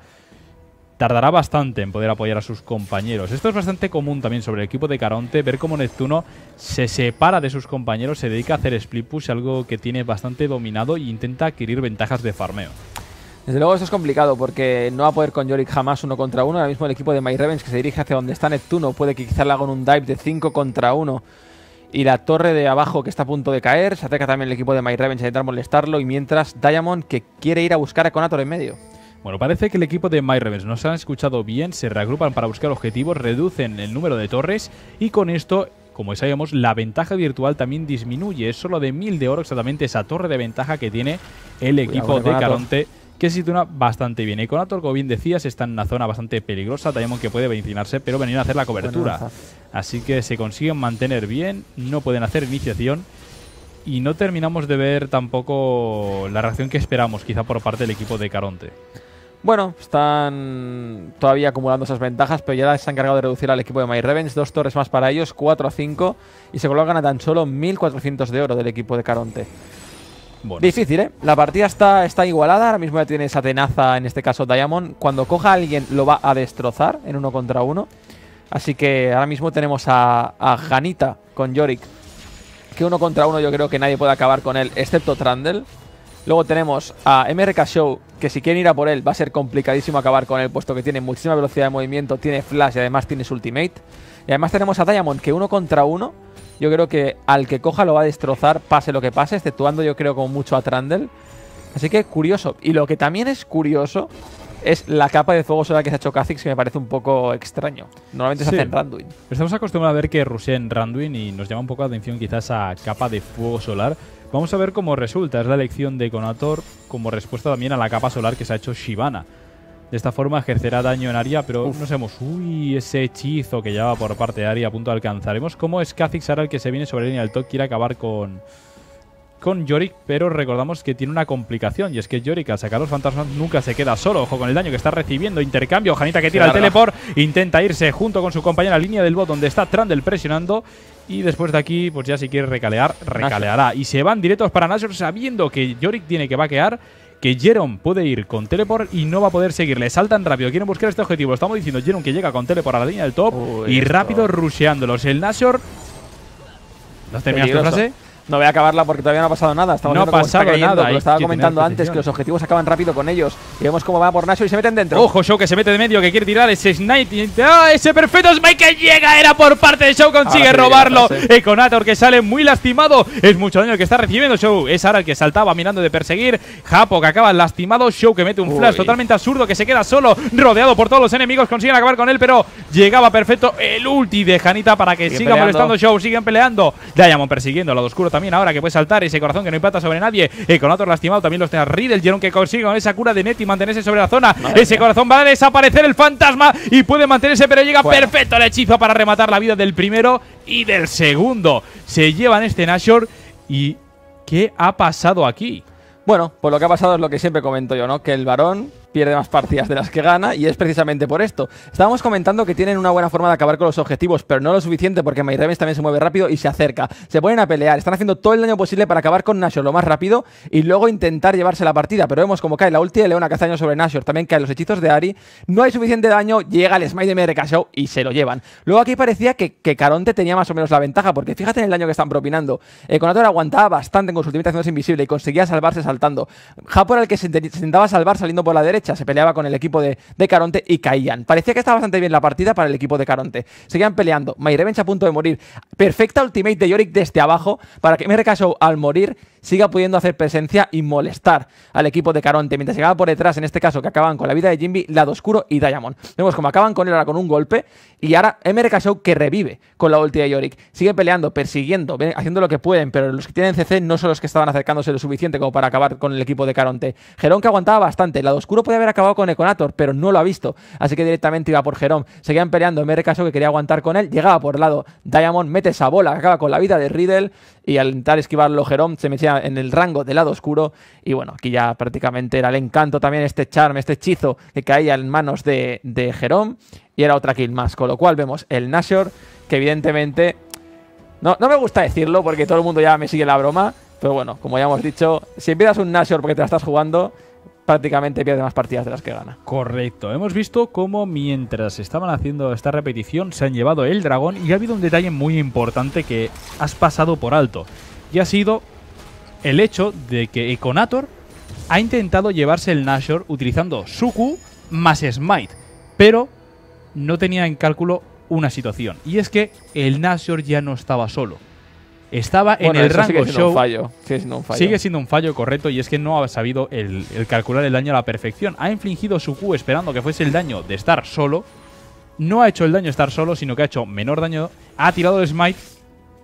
tardará bastante en poder apoyar a sus compañeros. Esto es bastante común también sobre el equipo de Caronte, ver cómo Neptuno se separa de sus compañeros, se dedica a hacer split push, algo que tiene bastante dominado e intenta adquirir ventajas de farmeo. Desde luego eso es complicado porque no va a poder con Yorick jamás uno contra uno. Ahora mismo el equipo de My Revenge que se dirige hacia donde está Neptuno puede que quizá le un dive de 5 contra uno y la torre de abajo que está a punto de caer. Se ataca también el equipo de My Ravens a intentar molestarlo. Y mientras Diamond que quiere ir a buscar a Conator en medio. Bueno, parece que el equipo de My Ravens nos han escuchado bien, se reagrupan para buscar objetivos, reducen el número de torres y con esto como sabíamos, la ventaja virtual también disminuye. Es solo de 1000 de oro exactamente esa torre de ventaja que tiene el equipo de Caronte que se sitúa bastante bien. Y con como bien decías, está en una zona bastante peligrosa. Diamond que puede vencinarse, pero venir a hacer la cobertura. Así que se consiguen mantener bien, no pueden hacer iniciación. Y no terminamos de ver tampoco la reacción que esperamos, quizá por parte del equipo de Caronte. Bueno, están todavía acumulando esas ventajas, pero ya se han encargado de reducir al equipo de My Dos torres más para ellos, 4 a 5, y se colocan a tan solo 1.400 de oro del equipo de Caronte. Difícil, ¿eh? La partida está, está igualada. Ahora mismo ya tiene esa tenaza, en este caso Diamond. Cuando coja a alguien, lo va a destrozar en uno contra uno. Así que ahora mismo tenemos a, a Janita con Yorick. Que uno contra uno yo creo que nadie puede acabar con él, excepto Trundle. Luego tenemos a MRK Show, que si quieren ir a por él va a ser complicadísimo acabar con él, puesto que tiene muchísima velocidad de movimiento, tiene flash y además tiene su ultimate. Y además tenemos a Diamond, que uno contra uno yo creo que al que coja lo va a destrozar, pase lo que pase, exceptuando yo creo como mucho a Trundle. Así que curioso. Y lo que también es curioso es la capa de fuego solar que se ha hecho Kha'Zix que me parece un poco extraño. Normalmente se hace en Randuin. Estamos acostumbrados a ver que rusea en Randuin y nos llama un poco la atención quizás a capa de fuego solar. Vamos a ver cómo resulta. Es la elección de Conator como respuesta también a la capa solar que se ha hecho Shivana. De esta forma ejercerá daño en Aria, pero no sabemos. Uy, ese hechizo que lleva por parte de Aria a punto de alcanzaremos. cómo es que ahora el que se viene sobre la línea del top, quiere acabar con con Yorick, pero recordamos que tiene una complicación y es que Yorick al sacar los fantasmas nunca se queda solo. Ojo con el daño que está recibiendo. Intercambio, Janita que tira el teleport, intenta irse junto con su compañera línea del bot donde está Trandel presionando. Y después de aquí, pues ya si quiere recalear, recaleará. Y se van directos para Nashor sabiendo que Yorick tiene que vaquear que Jerome puede ir con Teleport y no va a poder seguirle. Saltan rápido, quieren buscar este objetivo. Estamos diciendo Jerome que llega con Teleport a la línea del top y rápido rusheándolos. El Nashor. ¿No has terminado frase? No voy a acabarla porque todavía no ha pasado nada. Estamos no ha pasado nada. Lo estaba comentando antes que los objetivos acaban rápido con ellos. Y vemos cómo va por Nacho y se meten dentro. Ojo, Show que se mete de medio, que quiere tirar ese Snipe. ¡Ah, ese perfecto Smite que llega! Era por parte de Show, consigue robarlo. Econator que sale muy lastimado. Es mucho daño que está recibiendo Show. Es ahora el que saltaba mirando de perseguir. Japo que acaba lastimado. Show que mete un flash totalmente absurdo que se queda solo, rodeado por todos los enemigos. Consiguen acabar con él, pero llegaba perfecto el ulti de Janita para que siga molestando Show. Siguen peleando. Diamond persiguiendo al lado oscuro también ahora que puede saltar ese corazón que no impacta sobre nadie. y eh, con otro lastimado también los tiene Riddle. Jerón que consiga con esa cura de Neti mantenerse sobre la zona. ese corazón va a desaparecer el fantasma y puede mantenerse, pero llega perfecto el hechizo para rematar la vida del primero y del segundo. Se llevan este Nashor y ¿qué ha pasado aquí? Bueno, pues lo que ha pasado es lo que siempre comento yo, ¿no? Que el varón pierde más partidas de las que gana y es precisamente por esto. Estábamos comentando que tienen una buena forma de acabar con los objetivos, pero no lo suficiente porque My también se mueve rápido y se acerca. Se ponen a pelear, están haciendo todo el daño posible para acabar con Nashor lo más rápido y luego intentar llevarse la partida, pero vemos como cae la ulti de Leona daño sobre Nashor, también caen los hechizos de Ari, no hay suficiente daño, llega el Smite de MRK y se lo llevan. Luego aquí parecía que, Caronte tenía más o menos la ventaja, porque fíjate en el daño que están propinando. Conator eh, aguantaba bastante con su ultimate invisible y conseguía salvarse saltando. por el que se intentaba salvar saliendo por la derecha se peleaba con el equipo de, Caronte y caían. Parecía que estaba bastante bien la partida para el equipo de Caronte. Seguían peleando, MyRevenge a punto de morir. Perfecta ultimate de Yorick desde abajo para que MRK Show al morir siga pudiendo hacer presencia y molestar al equipo de Caronte. Mientras llegaba por detrás, en este caso, que acaban con la vida de Jimmy, Lado Oscuro y Diamond. Vemos como acaban con él ahora con un golpe y ahora MRK Show que revive con la ulti de Yorick. Sigue peleando, persiguiendo, haciendo lo que pueden, pero los que tienen CC no son los que estaban acercándose lo suficiente como para acabar con el equipo de Caronte. Gerón que aguantaba bastante, Lado Oscuro puede haber acabado con Econator, pero no lo ha visto. Así que directamente iba por Jerome. Seguían peleando. Me caso que quería aguantar con él. Llegaba por el lado. Diamond mete esa bola que acaba con la vida de Riddle. Y al intentar esquivarlo, Jerome se metía en el rango del lado oscuro. Y bueno, aquí ya prácticamente era el encanto también, este charme, este hechizo que caía en manos de, de Jerome. Y era otra kill más. Con lo cual vemos el Nashor, que evidentemente. No, no me gusta decirlo porque todo el mundo ya me sigue la broma. Pero bueno, como ya hemos dicho, si empiezas un Nashor porque te la estás jugando, prácticamente pierde más partidas de las que gana. Correcto. Hemos visto cómo mientras estaban haciendo esta repetición se han llevado el dragón y ha habido un detalle muy importante que has pasado por alto. Y ha sido el hecho de que Econator ha intentado llevarse el Nashor utilizando Suku más Smite, pero no tenía en cálculo una situación. Y es que el Nashor ya no estaba solo estaba en el rango sigue show. fallo. Sigue siendo un fallo. Sigue siendo un fallo correcto y es que no ha sabido el, calcular el daño a la perfección. Ha infligido su Q esperando que fuese el daño de estar solo. No ha hecho el daño De estar solo, sino que ha hecho menor daño. Ha tirado el smite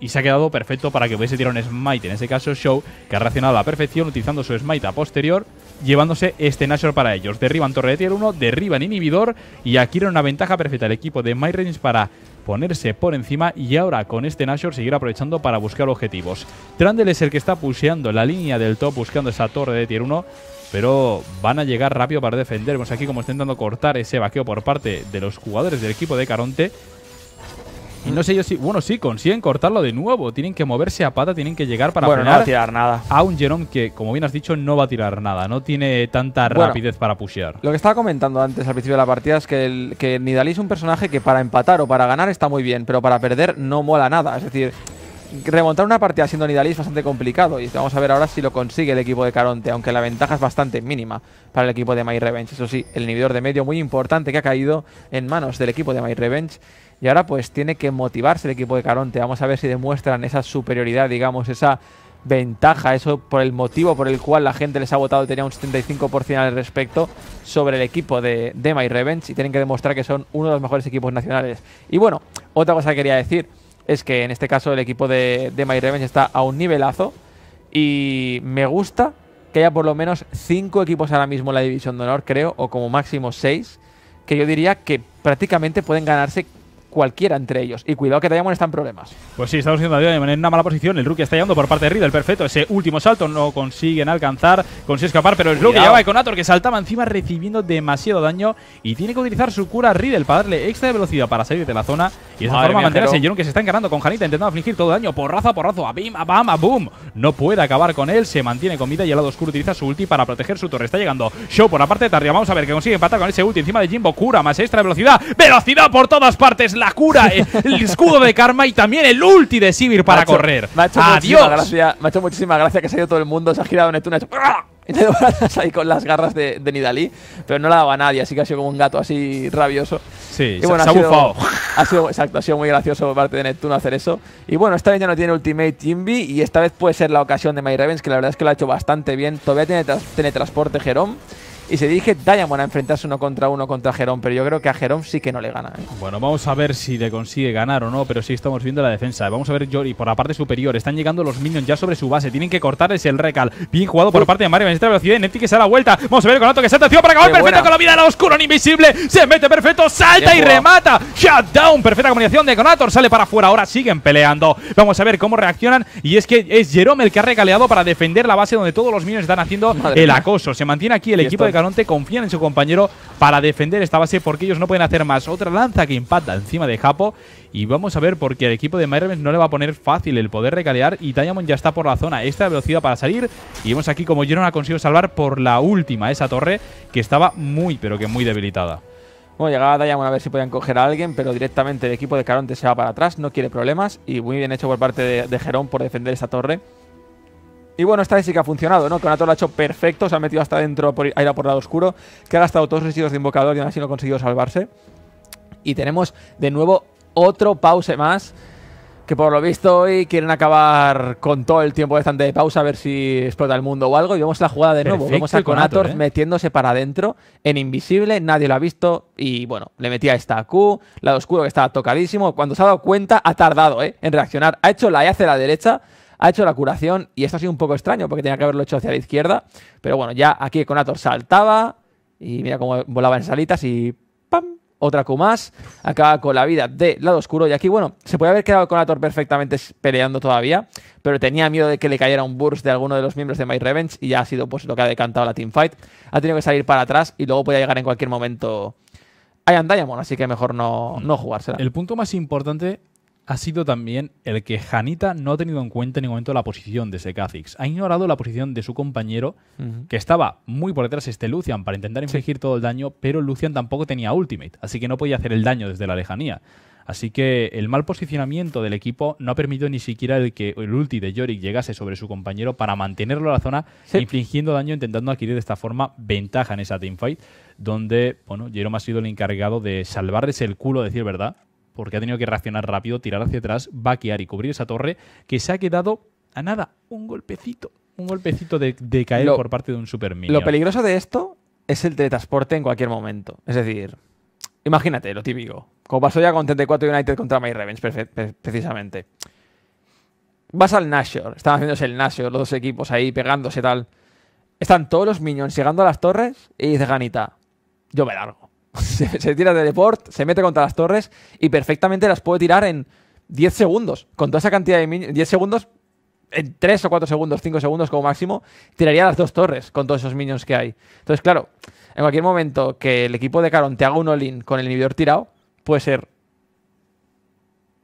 y se ha quedado perfecto para que hubiese tirado un smite. En ese caso, Show, que ha reaccionado a la perfección utilizando su smite a posterior, llevándose este Nashor para ellos. Derriban torre de tier 1, derriban inhibidor y adquieren una ventaja perfecta el equipo de My para ponerse por encima y ahora con este Nashor seguir aprovechando para buscar objetivos. Trandel es el que está puseando la línea del top buscando esa torre de tier 1 pero van a llegar rápido para defender. Vemos aquí como está intentando cortar ese vaqueo por parte de los jugadores del equipo de Caronte. Y no sé yo si. Bueno, sí, consiguen cortarlo de nuevo. Tienen que moverse a pata, tienen que llegar para bueno, no va a tirar nada. A un Jerome que, como bien has dicho, no va a tirar nada. No tiene tanta rapidez para pushear. Lo que estaba comentando antes al principio de la partida es que, el, es un personaje que para empatar o para ganar está muy bien, pero para perder no mola nada. Es decir, remontar una partida siendo Nidalee es bastante complicado y vamos a ver ahora si lo consigue el equipo de Caronte, aunque la ventaja es bastante mínima para el equipo de My Revenge. Eso sí, el inhibidor de medio muy importante que ha caído en manos del equipo de My Revenge y ahora pues tiene que motivarse el equipo de Caronte. Vamos a ver si demuestran esa superioridad, digamos, esa ventaja, eso por el motivo por el cual la gente les ha votado, tenía un 75% al respecto sobre el equipo de, de My Revenge y tienen que demostrar que son uno de los mejores equipos nacionales. Y bueno, otra cosa que quería decir es que en este caso el equipo de, de My Revenge está a un nivelazo y me gusta que haya por lo menos 5 equipos ahora mismo en la División de Honor, creo, o como máximo 6, que yo diría que prácticamente pueden ganarse cualquiera entre ellos. Y cuidado que Diamond está en problemas. Pues sí, estamos viendo a en una mala posición. El rookie está llegando por parte de Riddle, perfecto. Ese último salto no consiguen alcanzar, consigue escapar, pero el ya va con Conator que saltaba encima recibiendo demasiado daño y tiene que utilizar su cura Riddle para darle extra de velocidad para salir de la zona y de esa forma mantenerse. Jerome que se está encarando con Janita intentando afligir todo daño, porrazo a porrazo, a bim, a bam, a boom. No puede acabar con él, se mantiene con vida y el lado oscuro utiliza su ulti para proteger su torre. Está llegando Show por la parte de Vamos a ver que consigue empatar con ese ulti encima de Jimbo. Cura más extra de velocidad. ¡Velocidad por todas partes! la cura, el escudo de karma y también el ulti de Sivir para correr. Adiós. me ha hecho muchísima gracia que se ha ido todo el mundo, se ha girado en ha ¡ah! [LAUGHS] ahí con las garras de, Nidalí, pero no la daba a nadie, así que ha sido como un gato así rabioso. Sí, se, ha, sido, bufado. ha sido, exacto, ha sido muy gracioso por parte de Neptuno hacer eso. Y bueno, esta vez ya no tiene Ultimate Timby y esta vez puede ser la ocasión de My Ravens, que la verdad es que lo ha hecho bastante bien. Todavía tiene teletransporte Jerome y se dirige Diamond a enfrentarse uno contra uno contra Jerón, pero yo creo que a Jerón sí que no le gana. ¿eh? Bueno, vamos a ver si le consigue ganar o no, pero sí estamos viendo la defensa. Vamos a ver Jory por la parte superior. Están llegando los minions ya sobre su base. Tienen que cortarles el recal. Bien jugado por parte de Mario. esta velocidad. Nepti que se da la vuelta. Vamos a ver con que salta. para acabar perfecto con la vida de la invisible. Se mete perfecto, salta y remata. Shutdown. Perfecta combinación de Conator. Sale para afuera. Ahora siguen peleando. Vamos a ver cómo reaccionan. Y es que es Jerome el que ha recaleado para defender la base donde todos los minions están haciendo el acoso. Se mantiene aquí el equipo de Caronte confían en su compañero para defender esta base porque ellos no pueden hacer más. Otra lanza que impacta encima de Japo y vamos a ver porque el equipo de Myrmes no le va a poner fácil el poder recalear y Diamond ya está por la zona. Esta velocidad para salir y vemos aquí como Jerome ha conseguido salvar por la última esa torre que estaba muy pero que muy debilitada. Bueno, llegaba Diamond a ver si podían coger a alguien, pero directamente el equipo de Caronte se va para atrás, no quiere problemas y muy bien hecho por parte de, de por defender esa torre. Y bueno, esta vez sí que ha funcionado, ¿no? Conator lo ha hecho perfecto, se ha metido hasta dentro por, ido ir a por lado oscuro, que ha gastado todos los residuos de invocador y aún así no ha conseguido salvarse. Y tenemos de nuevo otro pause más, que por lo visto hoy quieren acabar con todo el tiempo bastante de pausa a ver si explota el mundo o algo. Y vemos la jugada de nuevo, vemos a Conator ¿eh? metiéndose para adentro, en invisible, nadie lo ha visto y bueno, le metía esta Q, lado oscuro que estaba tocadísimo. Cuando se ha dado cuenta ha tardado, ¿eh? En reaccionar, ha hecho la E hacia la derecha ha hecho la curación y esto ha sido un poco extraño porque tenía que haberlo hecho hacia la izquierda. Pero bueno, ya aquí Conator saltaba y mira cómo volaba en salitas y ¡pam! Otra Q más. Acaba con la vida de lado oscuro. Y aquí, bueno, se puede haber quedado Conator perfectamente peleando todavía. Pero tenía miedo de que le cayera un burst de alguno de los miembros de My Revenge. Y ya ha sido pues lo que ha decantado la teamfight. Ha tenido que salir para atrás y luego podía llegar en cualquier momento. hay Diamond, así que mejor no, no jugársela. El punto más importante ha sido también el que Janita no ha tenido en cuenta en ningún momento la posición de ese Sekazix. Ha ignorado la posición de su compañero, que estaba muy por detrás este Lucian para intentar infligir todo el daño, pero Lucian tampoco tenía ultimate, así que no podía hacer el daño desde la lejanía. Así que el mal posicionamiento del equipo no ha permitido ni siquiera el que el ulti de Yorick llegase sobre su compañero para mantenerlo a la zona, infligiendo daño, intentando adquirir de esta forma ventaja en esa teamfight, donde bueno, Jerome ha sido el encargado de salvarles el culo, decir verdad, porque ha tenido que reaccionar rápido, tirar hacia atrás, vaquear y cubrir esa torre que se ha quedado a nada, un golpecito, un golpecito de, caer por parte de un super minion. Lo peligroso de esto es el teletransporte en cualquier momento. Es decir, imagínate lo típico, como pasó ya con 34 United contra My Revenge, precisamente. Vas al Nashor, están haciéndose el Nashor, los dos equipos ahí pegándose tal. Están todos los minions llegando a las torres y dice Ganita, yo me largo. [LAUGHS] se, tira de deport, se mete contra las torres y perfectamente las puede tirar en 10 segundos. Con toda esa cantidad de 10 segundos, en 3 o 4 segundos, 5 segundos como máximo, tiraría las dos torres con todos esos minions que hay. Entonces, claro, en cualquier momento que el equipo de Caron te haga un all-in con el inhibidor tirado, puede ser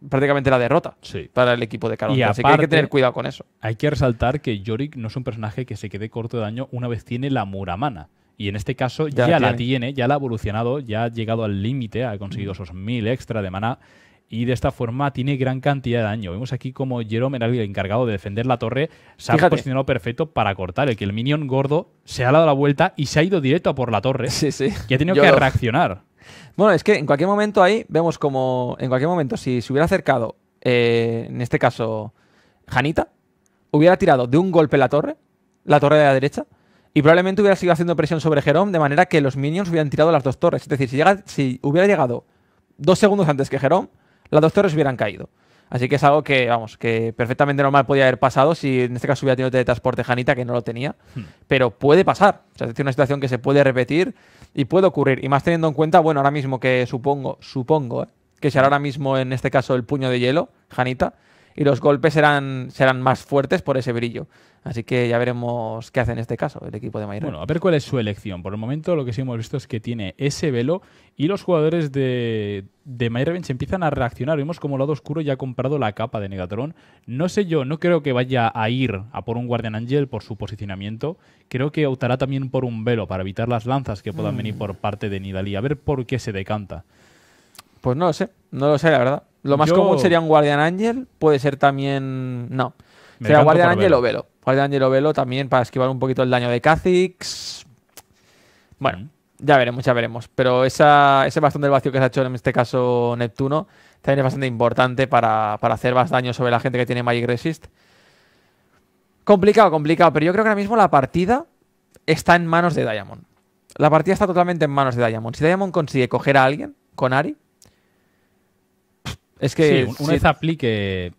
prácticamente la derrota para el equipo de Caron. Así que hay que tener cuidado con eso. Hay que resaltar que Yorick no es un personaje que se quede corto de daño una vez tiene la Muramana. Y en este caso ya, la tiene, ya la ha evolucionado, ya ha llegado al límite, ha conseguido esos mil extra de maná. Y de esta forma tiene gran cantidad de daño. Vemos aquí como Jerome era el encargado de defender la torre. Se ha posicionado perfecto para cortar. El que el minion gordo se ha dado la vuelta y se ha ido directo a por la torre. Sí, sí. Y ha tenido que reaccionar. Bueno, es que en cualquier momento ahí vemos como. En cualquier momento, si se hubiera acercado, eh, en este caso, Janita, hubiera tirado de un golpe la torre, la torre de la derecha y probablemente hubiera sido haciendo presión sobre Jerome de manera que los minions hubieran tirado las dos torres. Es decir, si, hubiera llegado dos segundos antes que Jerome, las dos torres hubieran caído. Así que es algo que, vamos, que perfectamente normal podía haber pasado si en este caso hubiera tenido teletransporte Janita, que no lo tenía. Hmm. Pero puede pasar. O sea, es decir, una situación que se puede repetir y puede ocurrir. Y más teniendo en cuenta, bueno, ahora mismo que supongo, supongo, ¿eh? que hará ahora mismo en este caso el puño de hielo, Janita, y los golpes serán, serán más fuertes por ese brillo. Así que ya veremos qué hace en este caso el equipo de Mairena. Bueno, a ver cuál es su elección. Por el momento lo que sí hemos visto es que tiene ese velo y los jugadores de, de se empiezan a reaccionar. Vemos como Lado Oscuro ya ha comprado la capa de Negatron. No sé yo, no creo que vaya a ir a por un Guardian Angel por su posicionamiento. Creo que optará también por un velo para evitar las lanzas que puedan mm. venir por parte de Nidalí. A ver por qué se decanta. Pues no lo sé, no lo sé la verdad. Lo más común sería un Guardian Angel, puede ser también. No. Sería Guardian Angel o Velo. Guardian Angel o Velo también para esquivar un poquito el daño de Kha'Zix. Bueno, mm. ya veremos, ya veremos. Pero ese bastón del vacío que se ha hecho en este caso Neptuno también es bastante importante para, para hacer más daño sobre la gente que tiene Magic Resist. Complicado, complicado, pero yo creo que ahora mismo la partida está en manos de Diamond. La partida está totalmente en manos de Diamond. Si Diamond consigue coger a alguien con Ari, es que sí, una vez aplique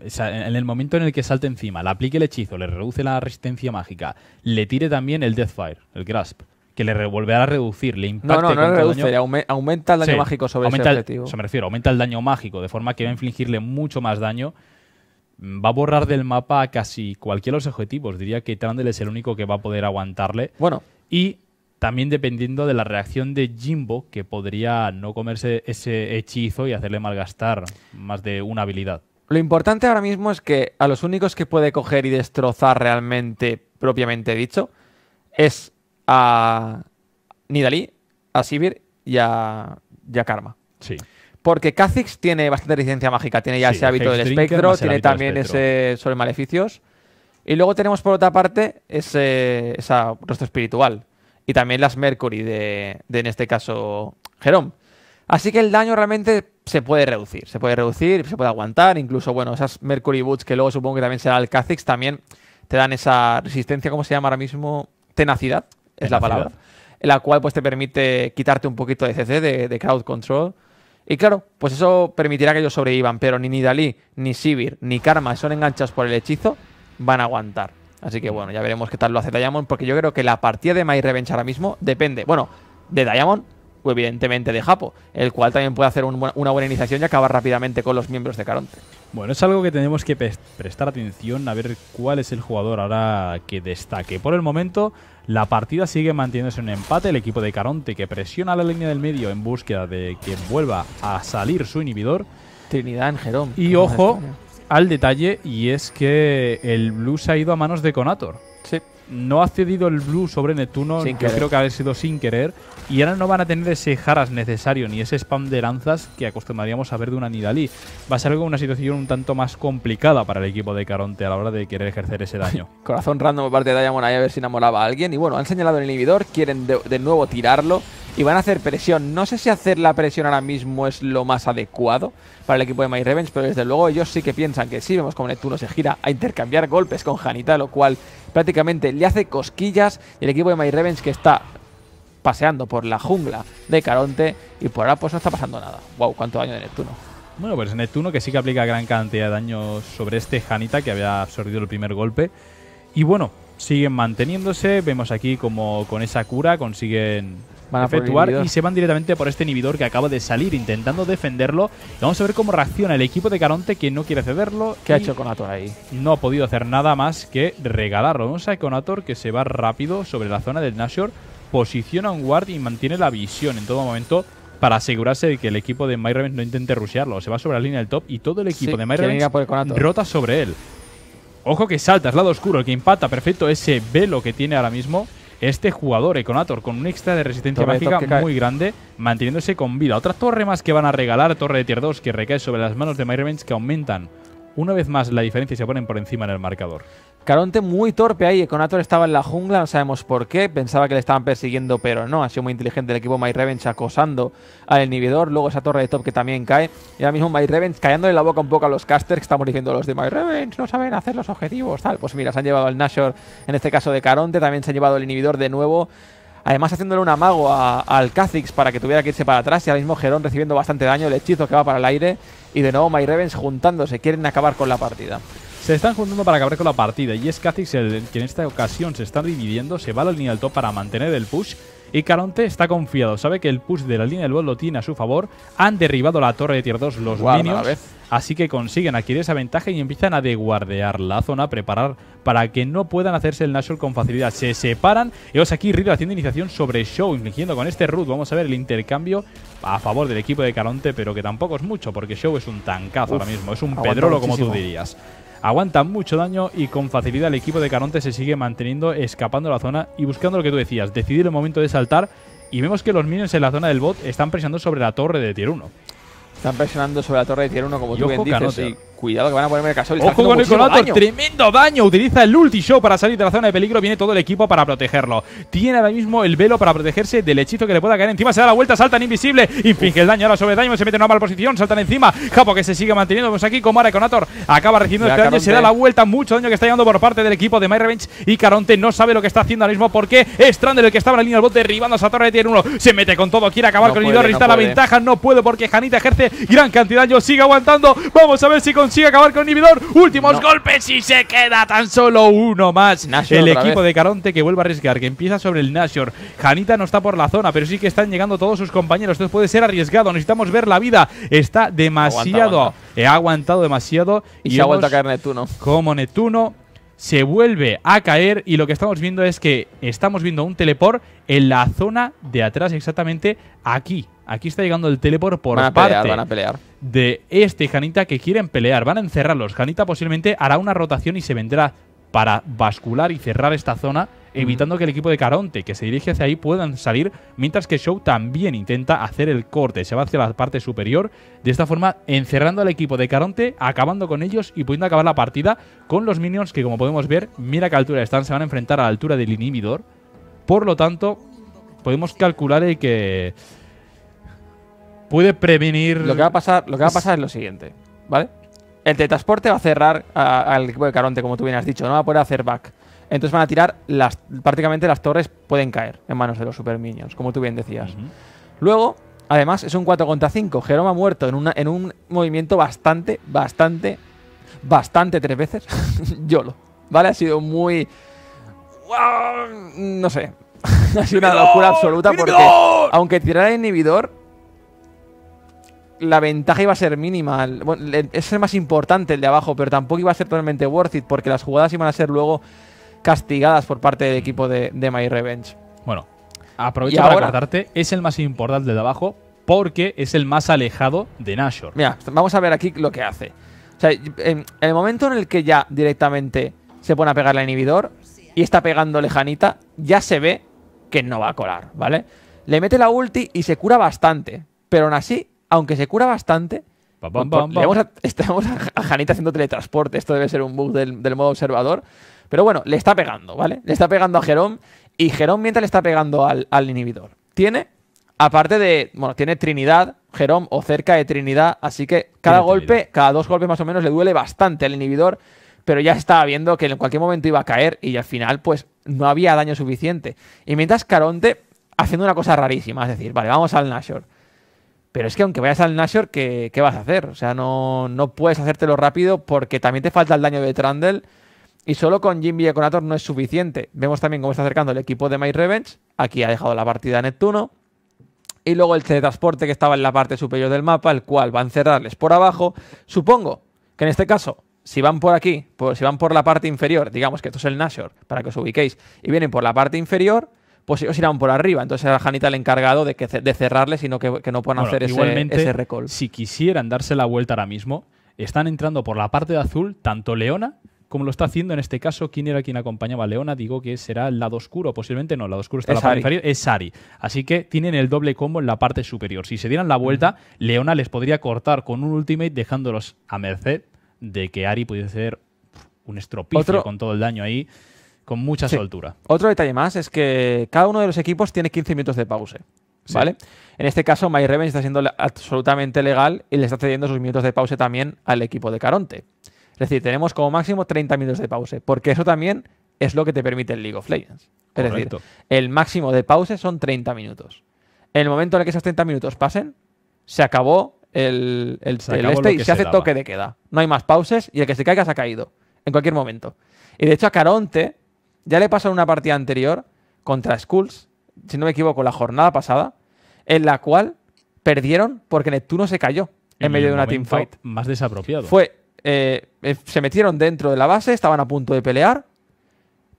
en el momento en el que salte encima, le aplique el hechizo, le reduce la resistencia mágica, le tire también el Deathfire, el Grasp, que le volverá a reducir, le impacte no, no, no le reduce, aumenta el daño mágico sobre el objetivo. El, me refiero, aumenta el daño mágico, de forma que va a infligirle mucho más daño. Mm, va a borrar del mapa a casi cualquiera de los objetivos. Diría que Trandel es el único que va a poder aguantarle. Bueno. Y también dependiendo de la reacción de Jimbo, que podría no comerse ese hechizo y hacerle malgastar más de una habilidad. Lo importante ahora mismo es que a los únicos que puede coger y destrozar realmente, propiamente dicho, es a Nidalí, a Sivir y a, Karma. Sí. Porque Kha'Zix tiene bastante resistencia mágica. Tiene ya ese hábito del espectro, tiene también ese sobre maleficios. Y luego tenemos por otra parte ese, esa rostro espiritual y también las Mercury de, en este caso, Jerome. Así que el daño realmente se puede reducir, se puede reducir, se puede aguantar, incluso, bueno, esas Mercury Boots que luego supongo que también será el Kha'Zix, también te dan esa resistencia, ¿cómo se llama ahora mismo? Tenacidad, es la palabra, la cual pues te permite quitarte un poquito de CC, de, de crowd control, y claro, pues eso permitirá que ellos sobrevivan, pero ni Nidalí, ni Sivir, ni Karma, son enganchados por el hechizo, van a aguantar. Así que mm. bueno, ya veremos qué tal lo hace Diamond, porque yo creo que la partida de My Revenge ahora mismo depende, bueno, de Diamond o evidentemente de Japo, el cual también puede hacer una buena iniciación y acabar rápidamente con los miembros de Caronte. Bueno, es algo que tenemos que prestar atención a ver cuál es el jugador ahora que destaque. Por el momento, la partida sigue manteniéndose en empate. El equipo de Caronte que presiona la línea del medio en búsqueda de que vuelva a salir su inhibidor. Trinidad en Jerón. Y ojo, al detalle y es que el Blue se ha ido a manos de Conator. Sí. No ha cedido el Blue sobre Neptuno, que creo que ha sido sin querer, y ahora no van a tener ese Haras necesario ni ese spam de lanzas que acostumbraríamos a ver de una Nidalí. Va a ser algo una situación un tanto más complicada para el equipo de Caronte a la hora de querer ejercer ese daño. [LAUGHS] Corazón random por parte de Diamond a ver si enamoraba a alguien, y bueno, han señalado el inhibidor, quieren de nuevo tirarlo y van a hacer presión. No sé si hacer la presión ahora mismo es lo más adecuado para el equipo de My pero desde luego ellos sí que piensan que sí. Vemos como Neptuno se gira a intercambiar golpes con Janita, lo cual prácticamente le hace cosquillas. el equipo de My Revenge que está paseando por la jungla de Caronte y por ahora pues no está pasando nada. ¡Wow! ¡Cuánto daño de Neptuno! Bueno, pues Neptuno que sí que aplica gran cantidad de daño sobre este Janita que había absorbido el primer golpe. Y bueno, siguen manteniéndose. Vemos aquí como con esa cura consiguen van a efectuar y se van directamente por este inhibidor que acaba de salir intentando defenderlo. vamos a ver cómo reacciona el equipo de Caronte que no quiere cederlo. ¿Qué ha hecho Conator ahí? No ha podido hacer nada más que regalarlo. Vamos a Conator que se va rápido sobre la zona del Nashor, posiciona un guard y mantiene la visión en todo momento para asegurarse de que el equipo de MyRavens no intente rushearlo. Se va sobre la línea del top y todo el equipo de MyRavens rota sobre él. Ojo que salta, es lado oscuro, el que impacta perfecto ese velo que tiene ahora mismo este jugador, Econator, con un extra de resistencia mágica muy grande, manteniéndose con vida. Otra torre más que van a regalar, torre de tier 2, que recae sobre las manos de Myrmens, que aumentan una vez más la diferencia y se ponen por encima en el marcador. Caronte muy torpe ahí. Econator estaba en la jungla, no sabemos por qué. Pensaba que le estaban persiguiendo, pero no. Ha sido muy inteligente el equipo My acosando al inhibidor. Luego esa torre de top que también cae. Y ahora mismo My Revenge en la boca un poco a los casters que estamos diciendo los de My No saben hacer los objetivos, tal. Pues mira, se han llevado al Nashor, en este caso de Caronte. También se ha llevado el inhibidor de nuevo. Además haciéndole un amago al Kha'Zix para que tuviera que irse para atrás. Y ahora mismo Gerón recibiendo bastante daño. El hechizo que va para el aire. Y de nuevo My juntándose. Quieren acabar con la partida. Se están juntando para acabar con la partida y es Kha'Zix el que en esta ocasión se están dividiendo, se va a la línea del top para mantener el push y Caronte está confiado, sabe que el push de la línea del bot lo tiene a su favor, han derribado la torre de tier 2 los minions, así que consiguen adquirir esa ventaja y empiezan a deguardear la zona, preparar para que no puedan hacerse el Nashor con facilidad. Se separan, Y vemos aquí Riddle haciendo iniciación sobre Show, infligiendo con este Root, vamos a ver el intercambio a favor del equipo de Caronte, pero que tampoco es mucho, porque Show es un tancazo ahora mismo, es un pedrolo como tú dirías. Aguanta mucho daño y con facilidad el equipo de Caronte se sigue manteniendo, escapando la zona y buscando lo que tú decías, decidir el momento de saltar. Y vemos que los minions en la zona del bot están presionando sobre la torre de tier 1. Están presionando sobre la torre de tier 1, como tú bien dices. Cuidado que van a ponerme el casual Ojo con Econator tremendo daño. Utiliza el ulti show para salir de la zona de peligro. Viene todo el equipo para protegerlo. Tiene ahora mismo el velo para protegerse del hechizo que le pueda caer encima. Se da la vuelta, saltan invisible. infinge el daño ahora sobre daño. Se mete en una mala posición, saltan encima. Japo que se sigue manteniendo. vamos aquí como ahora Conator acaba recibiendo este daño. Se da la vuelta, mucho daño que está llevando por parte del equipo de My Y Caronte no sabe lo que está haciendo ahora mismo porque Strander, el que estaba en la línea del bote, derribando a torre de uno Se mete con todo, quiere acabar con el está la ventaja. No puede porque Janita ejerce gran cantidad. daño. sigue aguantando. Vamos a ver si a acabar con inhibidor. Últimos golpes y se queda tan solo uno más. el equipo de Caronte que vuelve a arriesgar, que empieza sobre el Nashor. Janita no está por la zona, pero sí que están llegando todos sus compañeros. Esto puede ser arriesgado. Necesitamos ver la vida. Está demasiado. He eh, aguantado demasiado. Y, se ha vuelto a caer Neptuno. Como Neptuno se vuelve a caer y lo que estamos viendo es que estamos viendo un teleport en la zona de atrás, exactamente aquí. Aquí está llegando el teleport por parte. van a pelear de este Janita que quieren pelear. Van a encerrarlos. Janita posiblemente hará una rotación y se vendrá para bascular y cerrar esta zona, evitando que el equipo de Caronte, que se dirige hacia ahí, puedan salir, mientras que Show también intenta hacer el corte, se va hacia la parte superior, de esta forma encerrando al equipo de Caronte, acabando con ellos y pudiendo acabar la partida con los minions que, como podemos ver, mira qué altura están, se van a enfrentar a la altura del inhibidor, por lo tanto, podemos calcular el que puede prevenir. Lo que va a pasar, lo que va a pasar es lo siguiente, ¿vale? El teletransporte va a cerrar al equipo de Caronte, como tú bien has dicho, no va a poder hacer back. Entonces van a tirar las. Prácticamente las torres pueden caer en manos de los Super Minions, como tú bien decías. Luego, además, es un 4 contra 5. Jerome ha muerto en, en un movimiento bastante, bastante, bastante tres veces. [LAUGHS] YOLO. ¿Vale? Ha sido muy. No sé. [LAUGHS] ha sido una locura absoluta porque, aunque tirara inhibidor, la ventaja iba a ser mínima. es el más importante, el de abajo, pero tampoco iba a ser totalmente worth it porque las jugadas iban a ser luego castigadas por parte del equipo de, de My Revenge. Bueno, aprovecha para acordarte, es el más importante el de abajo porque es el más alejado de Nashor. Mira, vamos a ver aquí lo que hace. O sea, en el momento en el que ya directamente se pone a pegar la inhibidor y está pegando lejanita, ya se ve que no va a colar, ¿vale? Le mete la ulti y se cura bastante, pero aún así aunque se cura bastante, a, [LAUGHS] estamos a, Janita haciendo teletransporte. Esto debe ser un bug del, modo observador. Pero bueno, le está pegando, ¿vale? Le está pegando a Jerón. Y Jerón, mientras le está pegando al, inhibidor, tiene, aparte de, bueno, tiene Trinidad, Jerón, o cerca de Trinidad. Así que cada golpe, cada dos golpes más o menos, le duele bastante al inhibidor. Pero ya estaba viendo que en cualquier momento iba a caer. Y al final, pues, no había daño suficiente. Y mientras Caronte haciendo una cosa rarísima. Es decir, vale, vamos al Nashor pero es que aunque vayas al Nashor, ¿qué, ¿qué, vas a hacer? O sea, no, no puedes hacértelo rápido porque también te falta el daño de Trundle. Y solo con con Ator no es suficiente. Vemos también cómo está acercando el equipo de My Revenge. Aquí ha dejado la partida Neptuno. Y luego el teletransporte que estaba en la parte superior del mapa, el cual va a encerrarles por abajo. Supongo que en este caso, si van por aquí, si van por la parte inferior, digamos que esto es el Nashor, para que os ubiquéis, y vienen por la parte inferior, pues ellos irán por arriba. Entonces era Janita el encargado de, que, de cerrarle, sino que, no puedan hacer ese, ese Si quisieran darse la vuelta ahora mismo, están entrando por la parte de azul tanto Leona como lo está haciendo en este caso, ¿quién era quien acompañaba a Leona? Digo que será el lado oscuro, posiblemente no, el lado oscuro está en la parte es Ari. Así que tienen el doble combo en la parte superior. Si se dieran la vuelta, mm. Leona les podría cortar con un ultimate dejándolos a merced de que Ari pudiese ser un estropicio con todo el daño ahí con mucha soltura. Otro detalle más es que cada uno de los equipos tiene 15 minutos de pause. ¿Vale? En este caso, My está siendo absolutamente legal y le está cediendo sus minutos de pause también al equipo de Caronte. Es decir, tenemos como máximo 30 minutos de pause, porque eso también es lo que te permite el League of Legends. Es decir, el máximo de pausas son 30 minutos. En el momento en el que esos 30 minutos pasen, se acabó el, este y se, hace toque de queda. No hay más pauses y el que se caiga se ha caído. En cualquier momento. Y de hecho, a Caronte ya le pasó en una partida anterior contra Skulls, si no me equivoco, la jornada pasada, en la cual perdieron porque Neptuno se cayó en, medio de una teamfight. Más desapropiado. Fue. Eh, eh, se metieron dentro de la base, estaban a punto de pelear.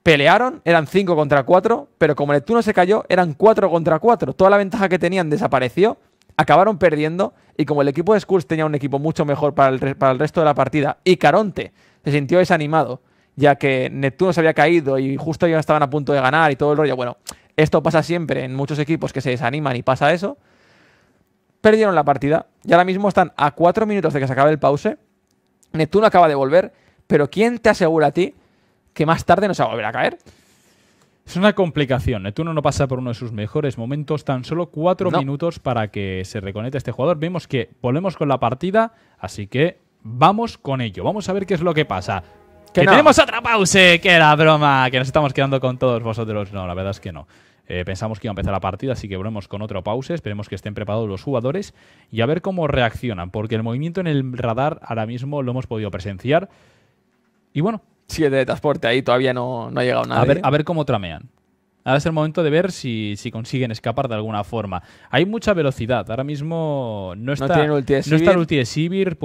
Pelearon, eran 5 contra 4, pero como Neptuno se cayó, eran 4 contra 4. Toda la ventaja que tenían desapareció, acabaron perdiendo. Y como el equipo de Skulls tenía un equipo mucho mejor para el resto de la partida y Caronte se sintió desanimado ya que Neptuno se había caído y justo ya estaban a punto de ganar y todo el rollo. Bueno, esto pasa siempre en muchos equipos que se desaniman y pasa eso. Perdieron la partida y ahora mismo están a cuatro minutos de que se acabe el pause. Neptuno acaba de volver, pero ¿quién te asegura a ti que más tarde no se va a volver a caer? Es una complicación. Neptuno no pasa por uno de sus mejores momentos. Tan solo cuatro minutos para que se reconecte este jugador. Vemos que volvemos con la partida, así que vamos con ello. Vamos a ver qué es lo que pasa. Que, tenemos otra pausa, que era broma, que nos estamos quedando con todos vosotros. No, la verdad es que no. Eh, pensamos que iba a empezar la partida, así que volvemos con otro pause. Esperemos que estén preparados los jugadores y a ver cómo reaccionan, porque el movimiento en el radar ahora mismo lo hemos podido presenciar. Y bueno. siete de transporte ahí todavía no, no ha llegado nada. A ver, ¿eh? a ver cómo tramean. Ahora es el momento de ver si, consiguen escapar de alguna forma. Hay mucha velocidad. Ahora mismo no está, no, está el ulti de Sivir.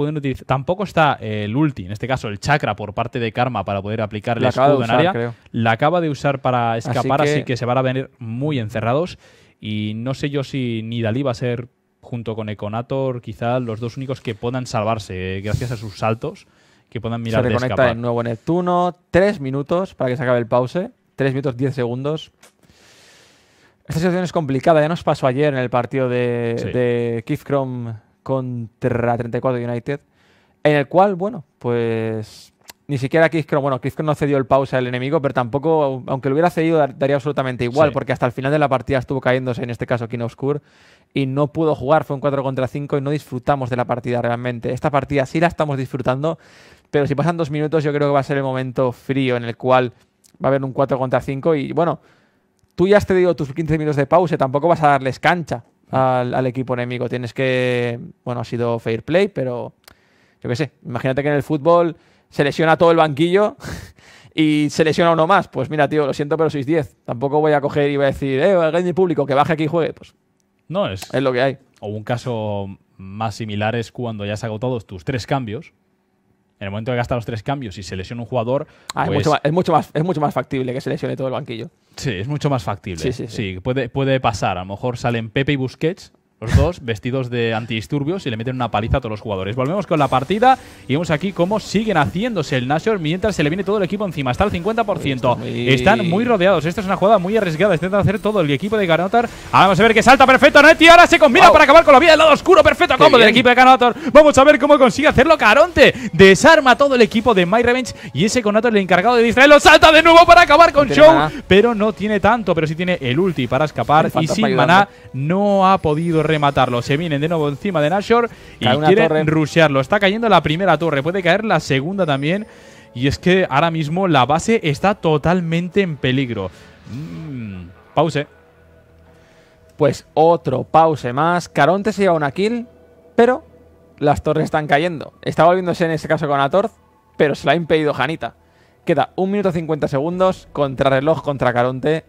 tampoco está el ulti, en este caso el chakra por parte de Karma para poder aplicar el la escudo en área. La acaba de usar para escapar, así que... se van a venir muy encerrados. Y no sé yo si Dalí va a ser, junto con Econator, quizá los dos únicos que puedan salvarse eh, gracias a sus saltos. Que puedan mirar Se reconecta de, nuevo Neptuno. Tres minutos para que se acabe el pause. 3 minutos 10 segundos. Esta situación es complicada, ya nos pasó ayer en el partido de, Keith Crom contra 34 United, en el cual, bueno, pues ni siquiera Keith bueno, Keith no cedió el pausa al enemigo, pero tampoco, aunque lo hubiera cedido, daría absolutamente igual, porque hasta el final de la partida estuvo cayéndose, en este caso Oscur, y no pudo jugar, fue un 4 contra 5 y no disfrutamos de la partida realmente. Esta partida sí la estamos disfrutando, pero si pasan dos minutos yo creo que va a ser el momento frío en el cual va a haber un 4 contra 5 y bueno, tú ya has tenido tus 15 minutos de pausa, tampoco vas a darles cancha al, equipo enemigo. Tienes que, bueno, ha sido fair play, pero yo qué sé, imagínate que en el fútbol se lesiona todo el banquillo [LAUGHS] y se lesiona uno más. Pues mira, tío, lo siento, pero sois 10. Tampoco voy a coger y voy a decir, eh, el público que baje aquí y juegue. Pues no es. Es lo que hay. O un caso más similar es cuando ya has agotado tus tres cambios en el momento de gastar los tres cambios y se lesiona un jugador. Ah, pues es, mucho más, es, mucho más, factible que se lesione todo el banquillo. Sí, es mucho más factible. Sí, sí, sí. puede, puede pasar. A lo mejor salen Pepe y Busquets los dos vestidos de antidisturbios y le meten una paliza a todos los jugadores. Volvemos con la partida y vemos aquí cómo siguen haciéndose el Nashor mientras se le viene todo el equipo encima. Está al 50%. Están muy rodeados. Esta es una jugada muy arriesgada. Intenta hacer todo el equipo de Ganotar. vamos a ver que salta perfecto Neti. Ahora se combina para acabar con la vida del lado oscuro. Perfecto combo del equipo de Ganotar. Vamos a ver cómo consigue hacerlo Caronte. Desarma todo el equipo de My Revenge y ese Conator, el encargado de distraerlo, salta de nuevo para acabar con Show. Pero no tiene tanto, pero sí tiene el ulti para escapar. Y sin maná no ha podido rematarlo. Se vienen de nuevo encima de Nashor y quieren rushearlo. Está cayendo la primera torre, puede caer la segunda también. Y es que ahora mismo la base está totalmente en peligro. Mm, pause. Pues otro pause más. Caronte se lleva una kill, pero las torres están cayendo. Está volviéndose en ese caso con Atorz, pero se la ha impedido Janita. Queda 1 minuto 50 segundos, contra Reloj, contra Caronte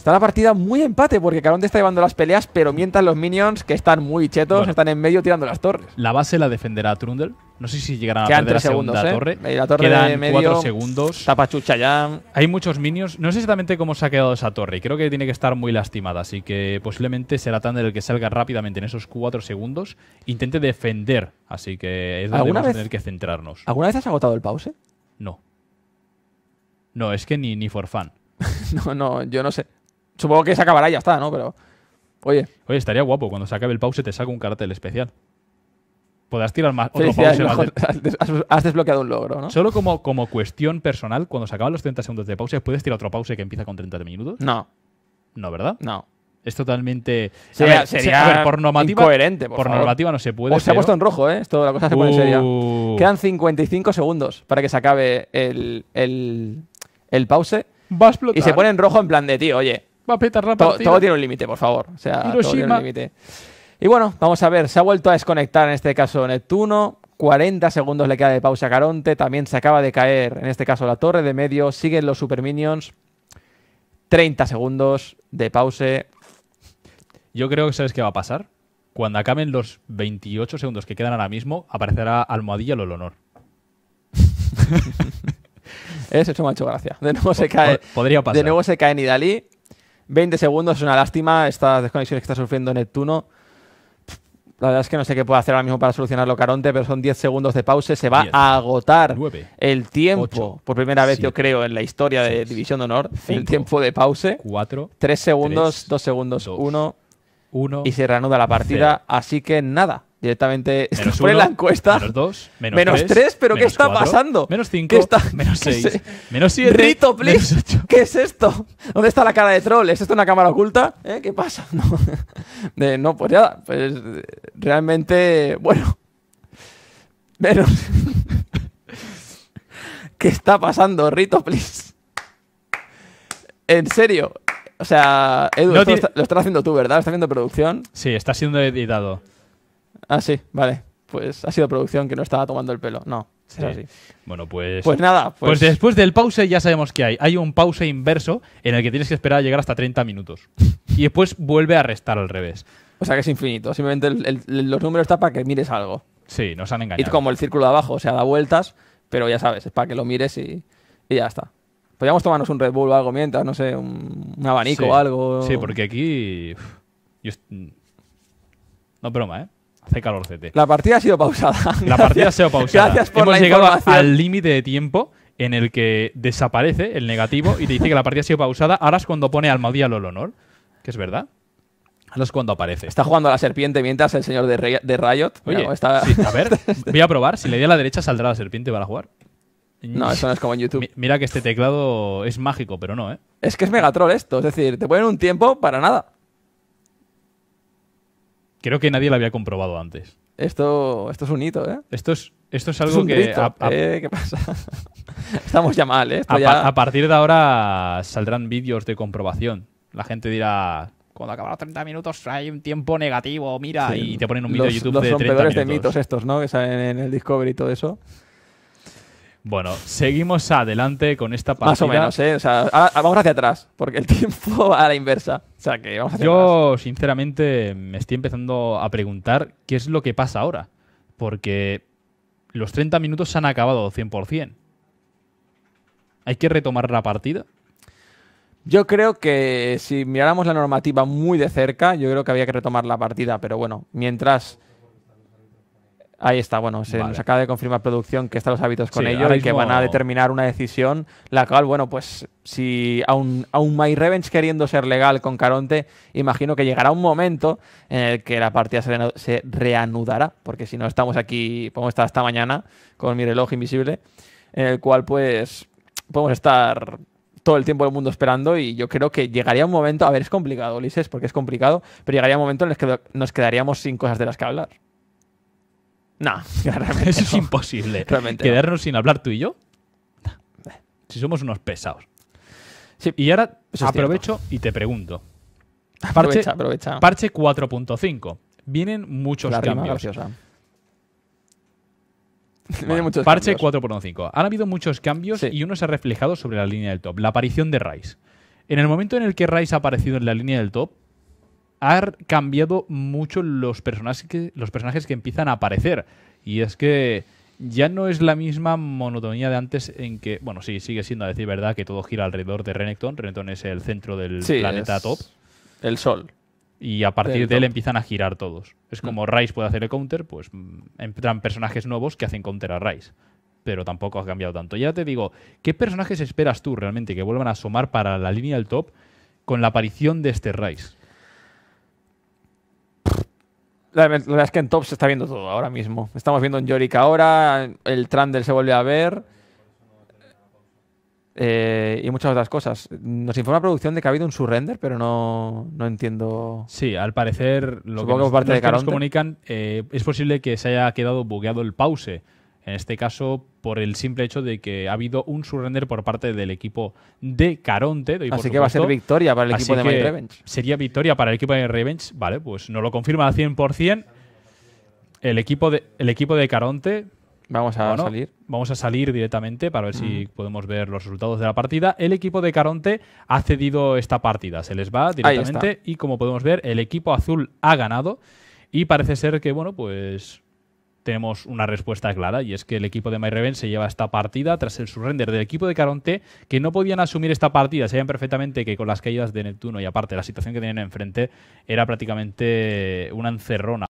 Está la partida muy empate porque Caronte está llevando las peleas, pero mientras los minions, que están muy chetos, están en medio tirando las torres. La base la defenderá Trundle. No sé si llegará a perder la segunda ¿eh? torre. Quedan cuatro segundos. Tapachucha ya. Hay muchos minions. No sé exactamente cómo se ha quedado esa torre. creo que tiene que estar muy lastimada. Así que posiblemente será Thunder el que salga rápidamente en esos cuatro segundos. Intente defender. Así que es donde vamos a tener que centrarnos. ¿Alguna vez has agotado el pause? No. No, es que ni, ni for fan. [LAUGHS] no, no, yo no sé. Supongo que se acabará y ya está, ¿no? Pero. Oye. Oye, estaría guapo. Cuando se acabe el pause te saco un cartel especial. Podrás tirar más. Otro pause has, desbloqueado un logro, ¿no? Solo como, como cuestión personal, cuando se acaban los 30 segundos de pause, ¿puedes tirar otro pause que empieza con 30 minutos? No. No, ¿verdad? No. Es totalmente. Sería, por normativa, incoherente. Por, normativa no se puede. se ha puesto en rojo, ¿eh? Esto, la cosa se pone seria. Uh. Quedan 55 segundos para que se acabe el, el, el pause. Va Y se pone en rojo en plan de, tío, oye, todo, tiene un límite, por favor. sea, Hiroshima. todo un límite. Y bueno, vamos a ver, se ha vuelto a desconectar en este caso Neptuno. 40 segundos le queda de pausa a Caronte. También se acaba de caer, en este caso, la torre de medio. Siguen los Super Minions. 30 segundos de pausa Yo creo que sabes qué va a pasar. Cuando acaben los 28 segundos que quedan ahora mismo, aparecerá Almohadilla el honor. [LAUGHS] Eso me ha gracia. De nuevo se cae. Podría pasar. De nuevo se cae Nidalí. 20 segundos, es una lástima estas desconexiones que está sufriendo Neptuno. La verdad es que no sé qué puede hacer ahora mismo para solucionarlo Caronte, pero son 10 segundos de pausa. Se va a agotar el tiempo, por primera vez yo creo, en la historia de División de Honor, el tiempo de pause. 4, 3 segundos, 2 segundos, 1, 1, y se reanuda la partida. Así que nada, Directamente [LAUGHS] menos uno, la encuesta. Menos dos, menos, tres, pero ¿qué está pasando? Menos cinco, [LAUGHS] menos [LAUGHS] seis, menos siete. Rito, please. ¿Qué es esto? ¿Dónde está la cara de troll? ¿Es esto una cámara oculta? ¿Eh? ¿Qué pasa? No. pues nada. Pues, realmente, bueno. Menos. ¿Qué está pasando? Rito, please. En serio. O sea, Edu, lo, estás haciendo tú, ¿verdad? ¿Lo estás haciendo producción? Sí, está siendo editado. Ah, sí, vale. Pues ha sido producción que no estaba tomando el pelo. No, sí. Bueno, pues. Pues nada. Pues, pues... después del pause ya sabemos que hay. Hay un pause inverso en el que tienes que esperar a llegar hasta 30 minutos. [LAUGHS] y después vuelve a restar al revés. O sea que es infinito. Simplemente los números están para que mires algo. Sí, nos han engañado. Y como el círculo de abajo, o sea, da vueltas, pero ya sabes, es para que lo mires y, ya está. Podríamos tomarnos un Red Bull o algo mientras, no sé, un, abanico o algo. Sí, porque aquí. No broma, ¿eh? Hace calor CT. La partida ha sido pausada. [LAUGHS] La partida ha sido pausada. por Hemos llegado al límite de tiempo en el que desaparece el negativo y te dice que la partida ha sido pausada. Ahora es cuando pone Almadía al honor, que es verdad. Ahora es cuando aparece. Está jugando a la serpiente mientras el señor de, de Riot. a ver, [LAUGHS] voy a probar. Si le doy a la derecha, saldrá la serpiente para jugar. No, eso no es como en YouTube. Mira que este teclado es mágico, pero no, ¿eh? Es que es Megatrol esto. Es decir, te ponen un tiempo para nada. Creo que nadie lo había comprobado antes. Esto, esto es un hito, ¿eh? Esto es, esto es algo que... ¿eh? ¿Qué pasa? [LAUGHS] Estamos ya mal, ¿eh? a, partir de ahora saldrán vídeos de comprobación. La gente dirá, cuando acabaron 30 minutos hay un tiempo negativo, mira, y te ponen un vídeo de YouTube los de 30 de mitos estos, ¿no? Que salen en el Discovery y todo eso. Bueno, seguimos adelante con esta partida. Más o menos, ¿eh? O sea, ah, vamos hacia atrás, porque el [LAUGHS] tiempo va a la inversa. O sea, que vamos hacia Yo, sinceramente, me estoy empezando a preguntar qué es lo que pasa ahora. Porque los 30 minutos se han acabado 100%. ¿Hay que retomar la partida? Yo creo que si miráramos la normativa muy de cerca, yo creo que había que retomar la partida, pero bueno, mientras Ahí está, bueno, se nos acaba de confirmar producción que están los hábitos con ellos y que van a determinar una decisión, la cual, bueno, pues si aún, aún My Revenge queriendo ser legal con Caronte, imagino que llegará un momento en el que la partida se, reanudará, porque si no estamos aquí, podemos estar hasta mañana con mi reloj invisible, en el cual pues podemos estar todo el tiempo del mundo esperando y yo creo que llegaría un momento, a ver, es complicado, Ulises, porque es complicado, pero llegaría un momento en el que nos quedaríamos sin cosas de las que hablar. No, [LAUGHS] eso es imposible. Quedarnos sin hablar tú y yo. Si somos unos pesados. y ahora aprovecho y te pregunto. Parche, aprovecha, aprovecha. Parche 4.5. Vienen muchos cambios. [LAUGHS] parche 4.5. Han habido muchos cambios y uno se ha reflejado sobre la línea del top, la aparición de Rice. En el momento en el que Rice ha aparecido en la línea del top, ha cambiado mucho los personajes, que, empiezan a aparecer. Y es que ya no es la misma monotonía de antes en que, bueno, sí, sigue siendo a decir verdad que todo gira alrededor de Renekton. Renekton es el centro del planeta top. El sol. Y a partir de él empiezan a girar todos. Es mm. como Rice puede hacer el counter, pues mm, entran personajes nuevos que hacen counter a Rice. Pero tampoco ha cambiado tanto. Ya te digo, ¿qué personajes esperas tú realmente que vuelvan a asomar para la línea del top con la aparición de este Rice? La, verdad es que en top se está viendo todo ahora mismo. Estamos viendo en Yorick ahora, el Trundle se vuelve a ver. Eh, y muchas otras cosas. Nos informa producción de que ha habido un surrender, pero no, entiendo. Sí, al parecer lo que, nos, comunican eh, es posible que se haya quedado bugueado el pause en este caso, por el simple hecho de que ha habido un surrender por parte del equipo de Caronte. Así que va a ser victoria para el equipo de My Revenge. Sería victoria para el equipo de Revenge. Vale, pues no lo confirma al 100%. El equipo de, el equipo de Caronte. Vamos a salir. Vamos a salir directamente para ver si podemos ver los resultados de la partida. El equipo de Caronte ha cedido esta partida. Se les va directamente. Y como podemos ver, el equipo azul ha ganado. Y parece ser que, bueno, pues tenemos una respuesta clara y es que el equipo de MyReven se lleva esta partida tras el surrender del equipo de Caronte que no podían asumir esta partida, sabían perfectamente que con las caídas de Neptuno y aparte la situación que tenían enfrente era prácticamente una encerrona